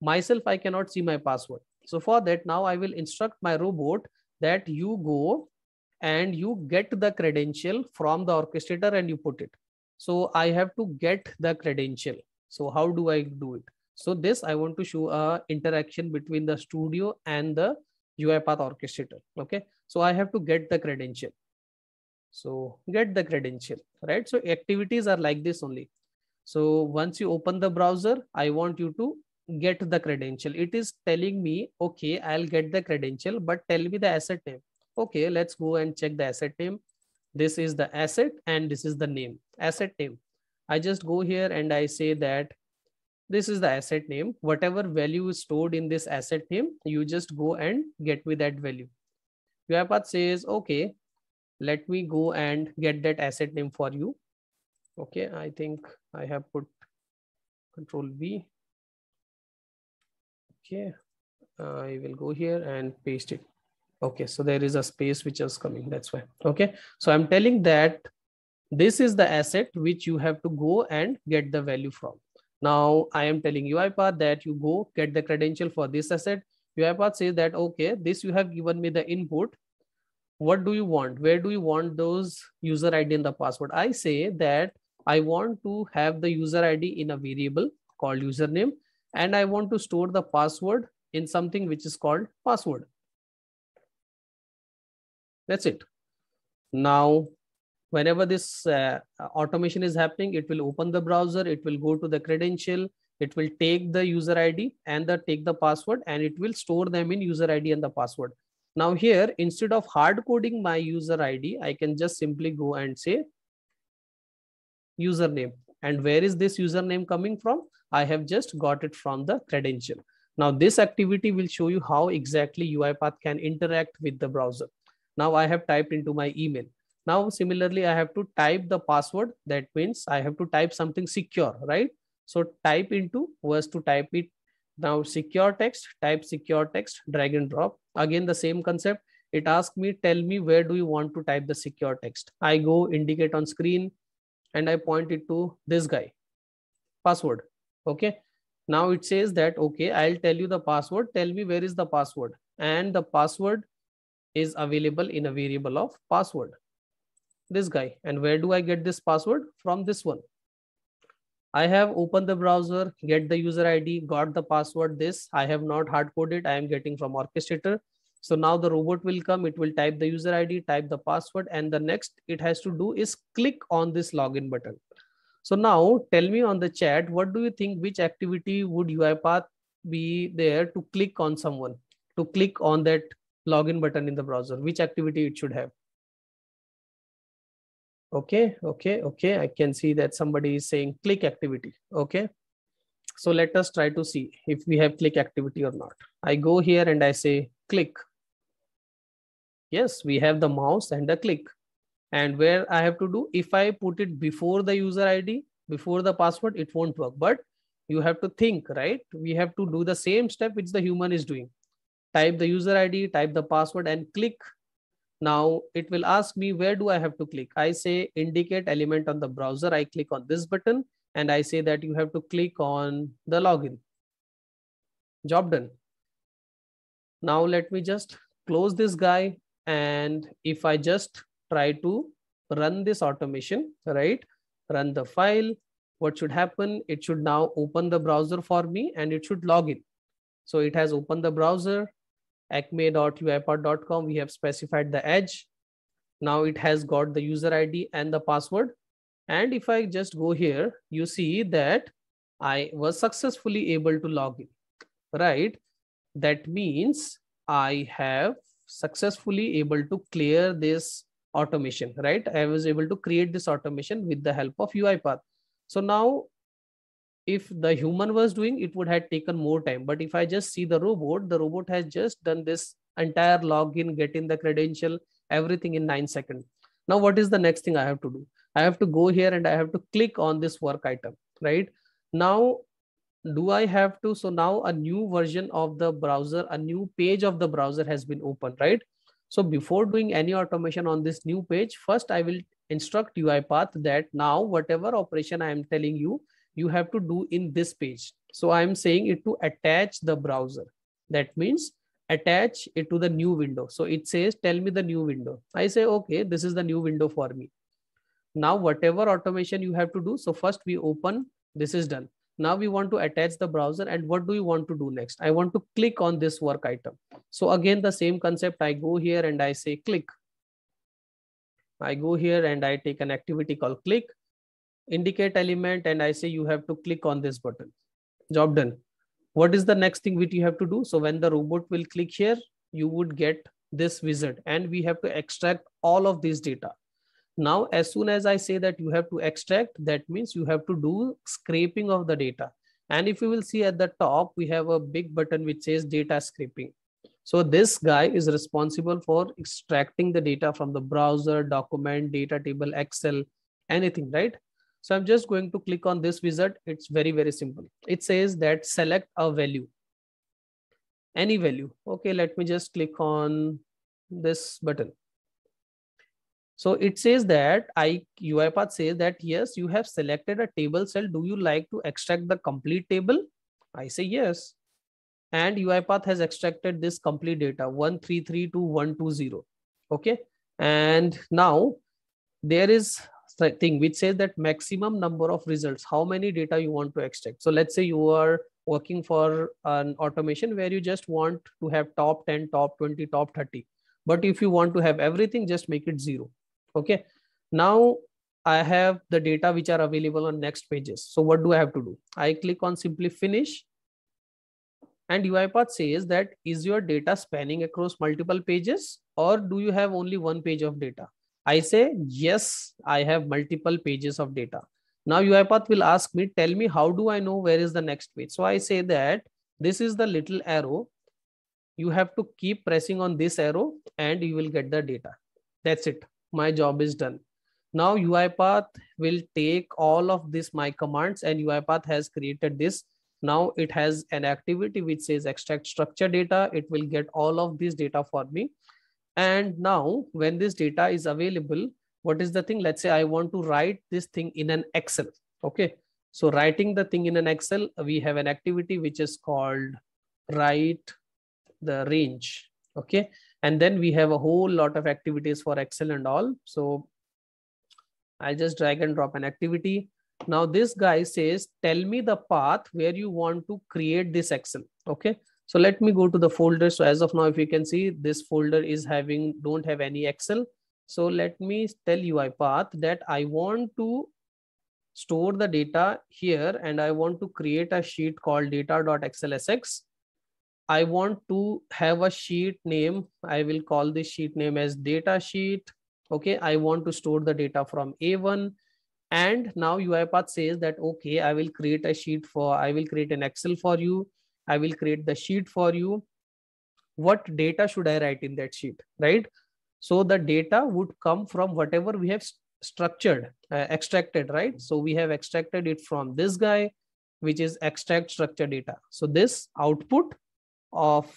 myself i cannot see my password so for that now i will instruct my robot that you go and you get the credential from the orchestrator and you put it. So I have to get the credential. So how do I do it? So this I want to show a interaction between the studio and the UiPath orchestrator. Okay. So I have to get the credential. So get the credential, right? So activities are like this only. So once you open the browser, I want you to get the credential. It is telling me, okay, I'll get the credential, but tell me the asset name. Okay, let's go and check the asset name. This is the asset and this is the name, asset name. I just go here and I say that this is the asset name. Whatever value is stored in this asset name, you just go and get me that value. UiPath says, okay, let me go and get that asset name for you. Okay, I think I have put control V. Okay, I will go here and paste it okay so there is a space which is coming that's why okay so i'm telling that this is the asset which you have to go and get the value from now i am telling uipath that you go get the credential for this asset uipath says that okay this you have given me the input what do you want where do you want those user id and the password i say that i want to have the user id in a variable called username and i want to store the password in something which is called password that's it. Now, whenever this uh, automation is happening, it will open the browser, it will go to the credential, it will take the user ID and the take the password and it will store them in user ID and the password. Now here, instead of hard coding my user ID, I can just simply go and say username. And where is this username coming from? I have just got it from the credential. Now this activity will show you how exactly UiPath can interact with the browser. Now I have typed into my email. Now, similarly, I have to type the password. That means I have to type something secure, right? So type into was to type it. Now secure text, type secure text, drag and drop. Again, the same concept. It asked me, tell me where do you want to type the secure text? I go indicate on screen and I point it to this guy, password. Okay. Now it says that, okay, I'll tell you the password. Tell me where is the password and the password is available in a variable of password this guy and where do i get this password from this one i have opened the browser get the user id got the password this i have not hard coded i am getting from orchestrator so now the robot will come it will type the user id type the password and the next it has to do is click on this login button so now tell me on the chat what do you think which activity would uipath be there to click on someone to click on that login button in the browser, which activity it should have. Okay, okay, okay. I can see that somebody is saying click activity. Okay. So let us try to see if we have click activity or not. I go here and I say click. Yes, we have the mouse and the click. And where I have to do, if I put it before the user ID, before the password, it won't work. But you have to think, right? We have to do the same step which the human is doing type the user ID, type the password and click. Now it will ask me where do I have to click. I say indicate element on the browser. I click on this button and I say that you have to click on the login. Job done. Now let me just close this guy. And if I just try to run this automation, right? Run the file. What should happen? It should now open the browser for me and it should log in. So it has opened the browser acme.uipod.com we have specified the edge now it has got the user id and the password and if i just go here you see that i was successfully able to log in right that means i have successfully able to clear this automation right i was able to create this automation with the help of uipath so now if the human was doing it would have taken more time but if i just see the robot the robot has just done this entire login getting the credential everything in 9 seconds now what is the next thing i have to do i have to go here and i have to click on this work item right now do i have to so now a new version of the browser a new page of the browser has been opened right so before doing any automation on this new page first i will instruct UiPath that now whatever operation I am telling you, you have to do in this page. So I'm saying it to attach the browser. That means attach it to the new window. So it says, tell me the new window. I say, okay, this is the new window for me. Now, whatever automation you have to do. So first we open, this is done. Now we want to attach the browser and what do you want to do next? I want to click on this work item. So again, the same concept, I go here and I say click. I go here and I take an activity called click indicate element and I say you have to click on this button. Job done. What is the next thing which you have to do? So when the robot will click here, you would get this wizard and we have to extract all of this data. Now, as soon as I say that you have to extract, that means you have to do scraping of the data. And if you will see at the top, we have a big button which says data scraping. So this guy is responsible for extracting the data from the browser, document, data table, Excel, anything, right? So I'm just going to click on this wizard. It's very, very simple. It says that select a value, any value. Okay, let me just click on this button. So it says that I UiPath says that yes, you have selected a table cell. Do you like to extract the complete table? I say yes. And UiPath has extracted this complete data 1332120. Okay. And now there is thing which says that maximum number of results, how many data you want to extract. So let's say you are working for an automation where you just want to have top 10, top 20, top 30. But if you want to have everything, just make it zero. Okay. Now I have the data which are available on next pages. So what do I have to do? I click on simply finish. And UiPath says that is your data spanning across multiple pages or do you have only one page of data? I say, yes, I have multiple pages of data. Now UiPath will ask me, tell me, how do I know where is the next page? So I say that this is the little arrow. You have to keep pressing on this arrow and you will get the data. That's it. My job is done. Now UiPath will take all of this, my commands and UiPath has created this. Now it has an activity which says extract structure data. It will get all of this data for me and now when this data is available, what is the thing? Let's say I want to write this thing in an Excel. Okay. So writing the thing in an Excel, we have an activity which is called write the range. Okay. And then we have a whole lot of activities for Excel and all. So I will just drag and drop an activity. Now this guy says, tell me the path where you want to create this Excel. Okay so let me go to the folder so as of now if you can see this folder is having don't have any excel so let me tell UiPath that I want to store the data here and I want to create a sheet called data.xlsx. I want to have a sheet name. I will call this sheet name as data sheet. Okay, I want to store the data from A1. And now UiPath says that, okay, I will create a sheet for, I will create an Excel for you. I will create the sheet for you. What data should I write in that sheet, right? So the data would come from whatever we have st structured, uh, extracted, right? So we have extracted it from this guy, which is extract structure data. So this output of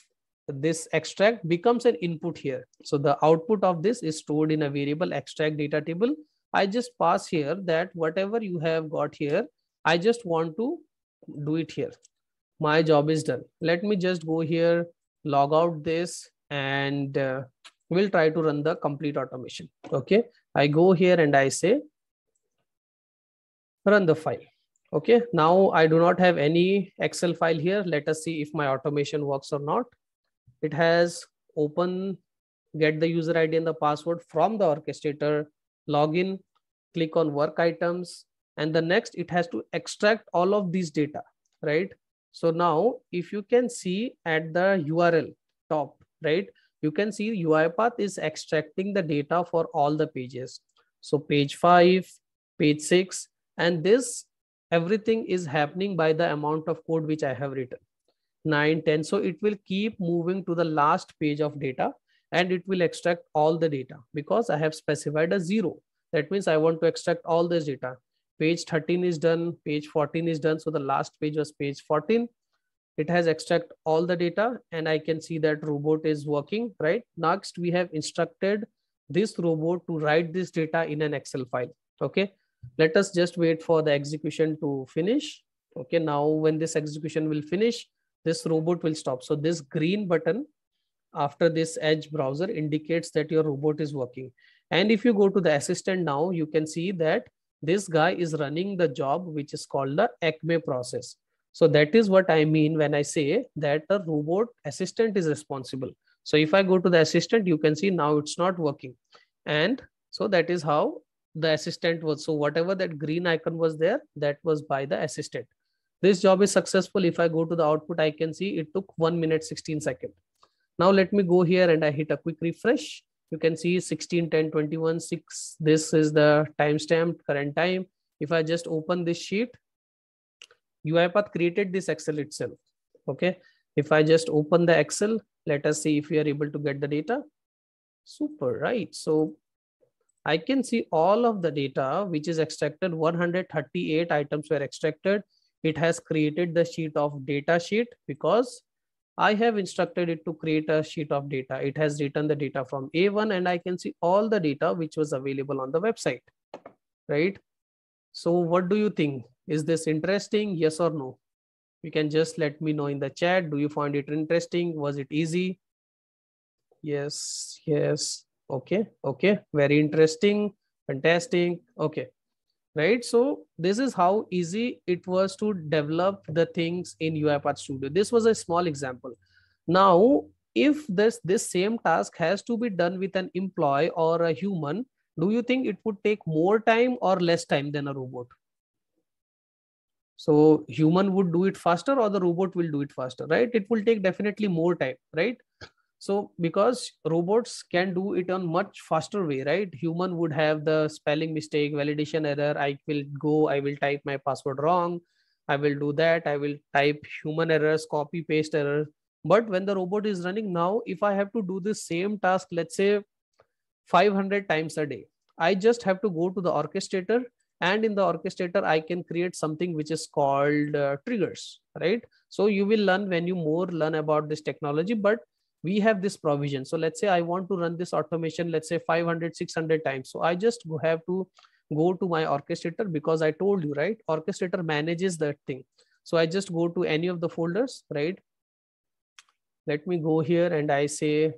this extract becomes an input here. So the output of this is stored in a variable extract data table. I just pass here that whatever you have got here, I just want to do it here my job is done. Let me just go here, log out this and uh, we'll try to run the complete automation. Okay. I go here and I say, run the file. Okay. Now I do not have any Excel file here. Let us see if my automation works or not. It has open, get the user ID and the password from the orchestrator, login, click on work items. And the next it has to extract all of these data, right? So now if you can see at the URL top, right, you can see UiPath is extracting the data for all the pages. So page five, page six, and this everything is happening by the amount of code which I have written. 9, 10. So it will keep moving to the last page of data and it will extract all the data because I have specified a zero. That means I want to extract all this data page 13 is done, page 14 is done. So the last page was page 14. It has extract all the data and I can see that robot is working, right? Next, we have instructed this robot to write this data in an Excel file, okay? Let us just wait for the execution to finish. Okay, now when this execution will finish, this robot will stop. So this green button after this edge browser indicates that your robot is working. And if you go to the assistant now, you can see that this guy is running the job which is called the acme process so that is what i mean when i say that a robot assistant is responsible so if i go to the assistant you can see now it's not working and so that is how the assistant was so whatever that green icon was there that was by the assistant this job is successful if i go to the output i can see it took 1 minute 16 second now let me go here and i hit a quick refresh you can see 16 10 21 6 this is the timestamp current time if i just open this sheet uipath created this excel itself okay if i just open the excel let us see if we are able to get the data super right so i can see all of the data which is extracted 138 items were extracted it has created the sheet of data sheet because I have instructed it to create a sheet of data. It has written the data from A1 and I can see all the data which was available on the website, right? So what do you think? Is this interesting? Yes or no? You can just let me know in the chat. Do you find it interesting? Was it easy? Yes, yes. Okay, okay. Very interesting. Fantastic. Okay right so this is how easy it was to develop the things in uipath studio this was a small example now if this this same task has to be done with an employee or a human do you think it would take more time or less time than a robot so human would do it faster or the robot will do it faster right it will take definitely more time right so because robots can do it on much faster way right human would have the spelling mistake validation error i will go i will type my password wrong i will do that i will type human errors copy paste error but when the robot is running now if i have to do the same task let's say 500 times a day i just have to go to the orchestrator and in the orchestrator i can create something which is called uh, triggers right so you will learn when you more learn about this technology but we have this provision. So let's say I want to run this automation, let's say 500, 600 times. So I just have to go to my orchestrator because I told you, right? Orchestrator manages that thing. So I just go to any of the folders, right? Let me go here and I say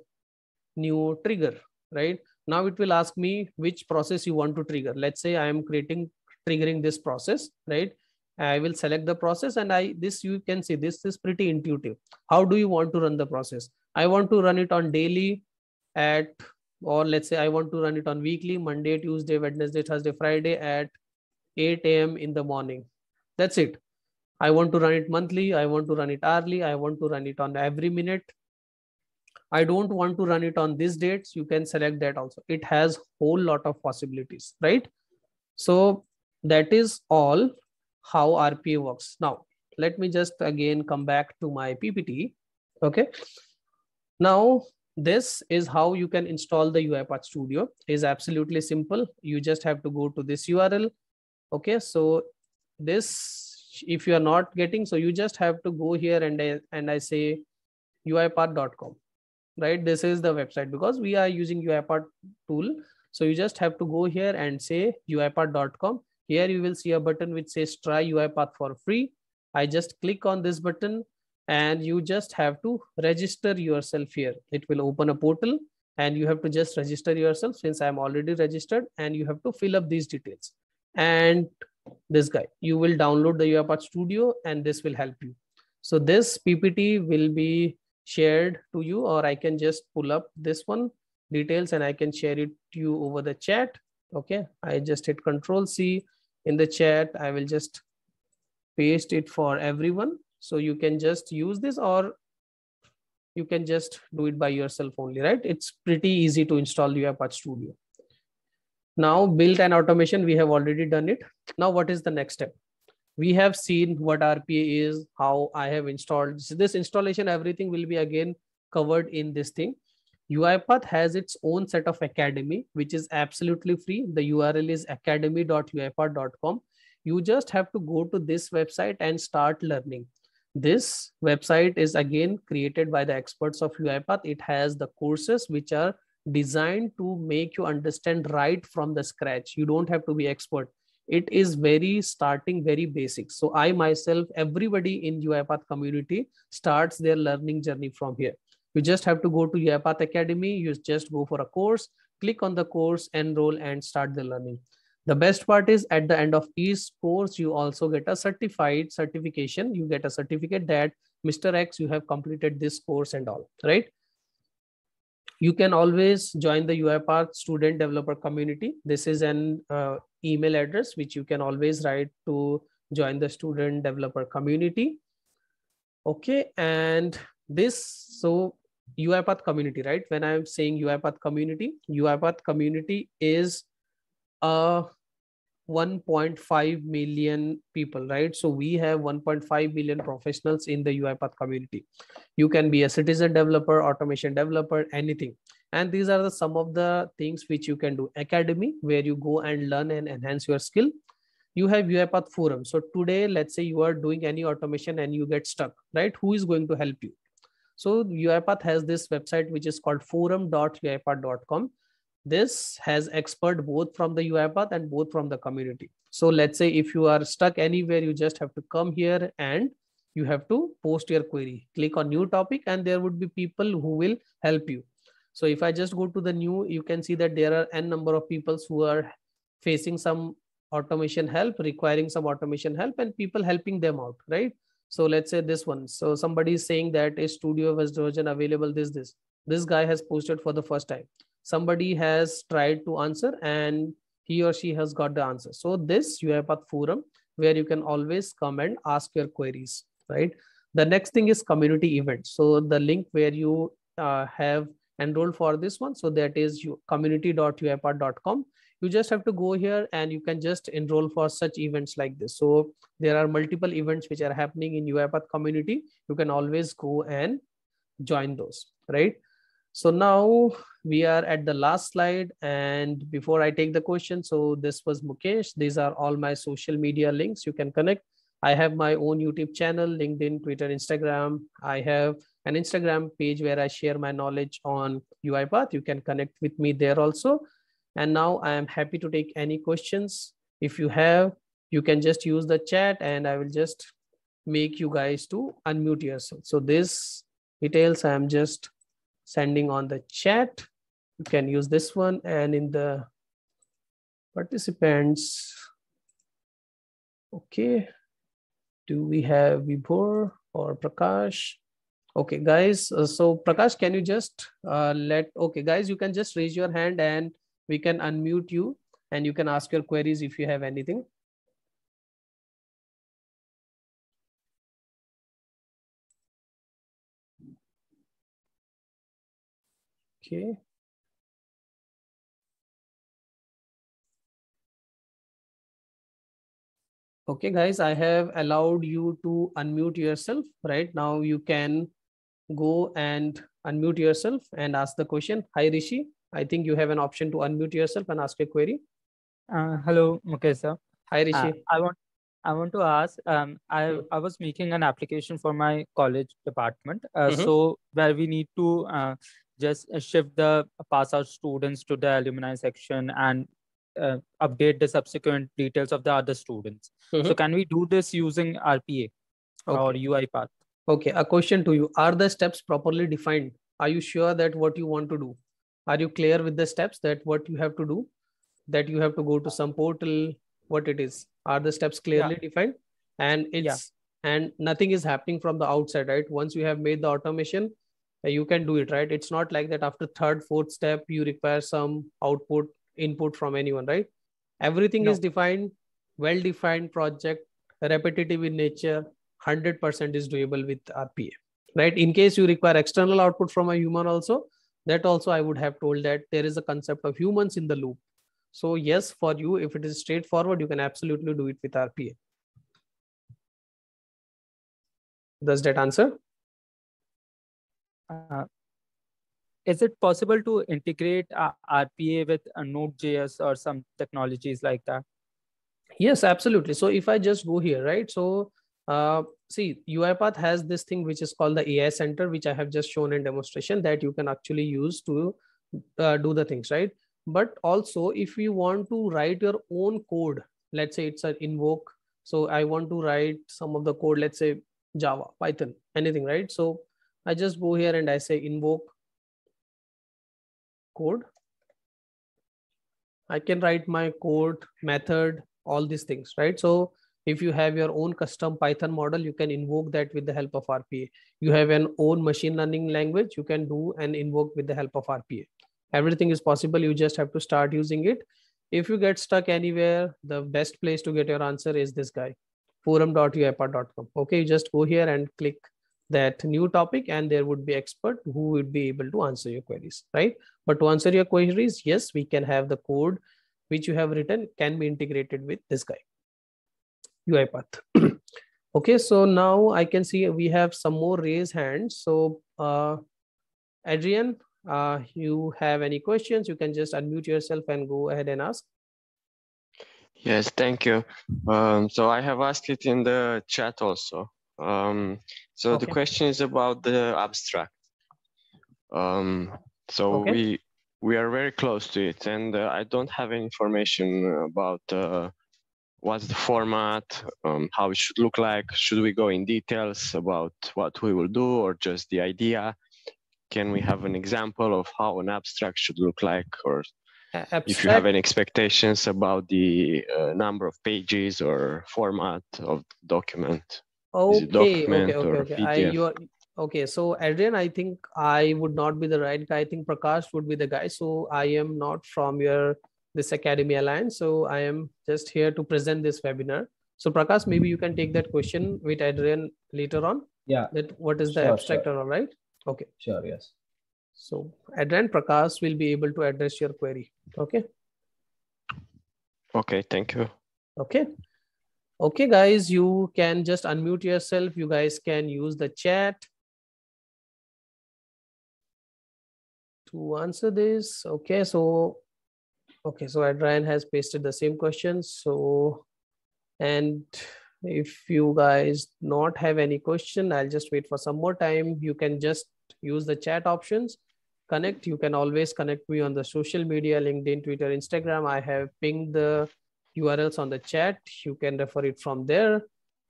new trigger, right? Now it will ask me which process you want to trigger. Let's say I am creating, triggering this process, right? I will select the process and I, this you can see, this is pretty intuitive. How do you want to run the process? I want to run it on daily at, or let's say I want to run it on weekly, Monday, Tuesday, Wednesday, Thursday, Friday at 8 a.m. in the morning. That's it. I want to run it monthly. I want to run it hourly. I want to run it on every minute. I don't want to run it on these dates. You can select that also. It has whole lot of possibilities, right? So that is all how RPA works. Now, let me just again come back to my PPT. Okay. Now, this is how you can install the UiPath Studio. It is absolutely simple. You just have to go to this URL. Okay, so this, if you are not getting, so you just have to go here and I, and I say uipath.com, right? This is the website because we are using UiPath tool. So you just have to go here and say uipath.com. Here you will see a button which says try UiPath for free. I just click on this button and you just have to register yourself here it will open a portal and you have to just register yourself since i'm already registered and you have to fill up these details and this guy you will download the uipath studio and this will help you so this ppt will be shared to you or i can just pull up this one details and i can share it to you over the chat okay i just hit control c in the chat i will just paste it for everyone so you can just use this or you can just do it by yourself only, right? It's pretty easy to install UiPath Studio. Now built and automation, we have already done it. Now what is the next step? We have seen what RPA is, how I have installed so this installation, everything will be again covered in this thing. UiPath has its own set of academy, which is absolutely free. The URL is academy.uipath.com. You just have to go to this website and start learning. This website is again created by the experts of UiPath. It has the courses which are designed to make you understand right from the scratch. You don't have to be expert. It is very starting, very basic. So I myself, everybody in UiPath community starts their learning journey from here. You just have to go to UiPath Academy. You just go for a course, click on the course, enroll and start the learning the best part is at the end of each course you also get a certified certification you get a certificate that mr x you have completed this course and all right you can always join the UiPath student developer community. This is an uh, email address which you can always write to join the student developer community. Okay, and this, so UiPath community, right? When I'm saying UiPath community, UiPath community is a 1.5 million people, right? So we have 1.5 million professionals in the UiPath community. You can be a citizen developer, automation developer, anything. And these are the some of the things which you can do. Academy, where you go and learn and enhance your skill. You have UiPath forum. So today, let's say you are doing any automation and you get stuck, right? Who is going to help you? So UiPath has this website, which is called forum.uipath.com this has expert both from the UiPath and both from the community. So let's say if you are stuck anywhere, you just have to come here and you have to post your query. Click on new topic and there would be people who will help you. So if I just go to the new, you can see that there are n number of people who are facing some automation help, requiring some automation help and people helping them out, right? So let's say this one. So somebody is saying that a studio was version available this, this. This guy has posted for the first time somebody has tried to answer and he or she has got the answer. So this UiPath forum where you can always come and ask your queries, right? The next thing is community events. So the link where you uh, have enrolled for this one. So that is community.uipath.com. You just have to go here and you can just enroll for such events like this. So there are multiple events which are happening in UiPath community. You can always go and join those, right? So now we are at the last slide. And before I take the question, so this was Mukesh. These are all my social media links. You can connect. I have my own YouTube channel, LinkedIn, Twitter, Instagram. I have an Instagram page where I share my knowledge on UiPath. You can connect with me there also. And now I am happy to take any questions. If you have, you can just use the chat and I will just make you guys to unmute yourself. So this details, I'm just sending on the chat. You can use this one and in the participants. Okay. Do we have Vibhor or Prakash? Okay, guys. Uh, so Prakash, can you just uh, let, okay, guys, you can just raise your hand and we can unmute you and you can ask your queries if you have anything. Okay. Okay, guys, I have allowed you to unmute yourself. Right now, you can go and unmute yourself and ask the question. Hi, Rishi. I think you have an option to unmute yourself and ask a query. Uh, hello, Mukesh sir. Hi, Rishi. Uh, I want I want to ask. Um, I I was making an application for my college department. Uh, mm -hmm. So where we need to uh, just uh, shift the uh, pass out students to the alumni section and uh, update the subsequent details of the other students. Mm-hmm. So can we do this using RPA okay. or UiPath? Okay, a question to you. Are the steps properly defined? Are you sure that what you want to do? Are you clear with the steps that what you have to do? That you have to go to some portal, what it is? Are the steps clearly yeah. defined? And it's yeah. and nothing is happening from the outside, right? Once you have made the automation, uh, you can do it right it's not like that after third fourth step you require some output input from anyone right everything no. is defined well defined project repetitive in nature 100% is doable with rpa right in case you require external output from a human also that also i would have told that there is a concept of humans in the loop so yes for you if it is straightforward you can absolutely do it with rpa does that answer uh, is it possible to integrate uh, RPA with a uh, Node.js or some technologies like that? Yes, absolutely. So if I just go here, right? So uh, see, UiPath has this thing which is called the AI Center, which I have just shown in demonstration that you can actually use to uh, do the things, right? But also, if you want to write your own code, let's say it's an invoke. So I want to write some of the code, let's say Java, Python, anything, right? So I just go here and I say invoke code. I can write my code, method, all these things, right? So if you have your own custom Python model, you can invoke that with the help of RPA. You have an own machine learning language, you can do and invoke with the help of RPA. Everything is possible. You just have to start using it. If you get stuck anywhere, the best place to get your answer is this guy, forum.uipath.com. Okay, you just go here and click that new topic and there would be expert who would be able to answer your queries, right? But to answer your queries, yes, we can have the code which you have written can be integrated with this guy, UiPath. okay, so now I can see we have some more raised hands. So uh, Adrian, uh, you have any questions, you can just unmute yourself and go ahead and ask. Yes, thank you. Um, so I have asked it in the chat also. Um, so okay. the question is about the abstract. Um, so okay. we we are very close to it, and uh, I don't have any information about uh, what's the format, um, how it should look like. Should we go in details about what we will do, or just the idea? Can we have an example of how an abstract should look like, or abstract. if you have any expectations about the uh, number of pages or format of document? Okay, okay, okay, okay. I, you are, okay, so Adrian, I think I would not be the right guy. I think Prakash would be the guy. So I am not from your this Academy Alliance. So I am just here to present this webinar. So Prakash, maybe you can take that question with Adrian later on. Yeah. That what is the sure, abstract sure. all right? Okay. Sure, yes. So Adrian Prakash will be able to address your query. Okay. Okay, thank you. Okay. Okay, guys, you can just unmute yourself. You guys can use the chat to answer this. Okay, so okay, so Adrian has pasted the same question. So, and if you guys not have any question, I'll just wait for some more time. You can just use the chat options. Connect. You can always connect me on the social media, LinkedIn, Twitter, Instagram. I have pinged the URLs on the chat. You can refer it from there.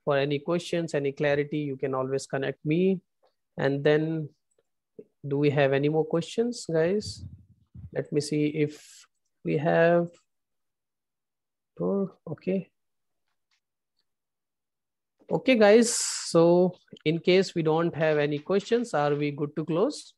For any questions, any clarity, you can always connect me. And then do we have any more questions, guys? Let me see if we have, oh, okay. Okay, guys, so in case we don't have any questions, are we good to close?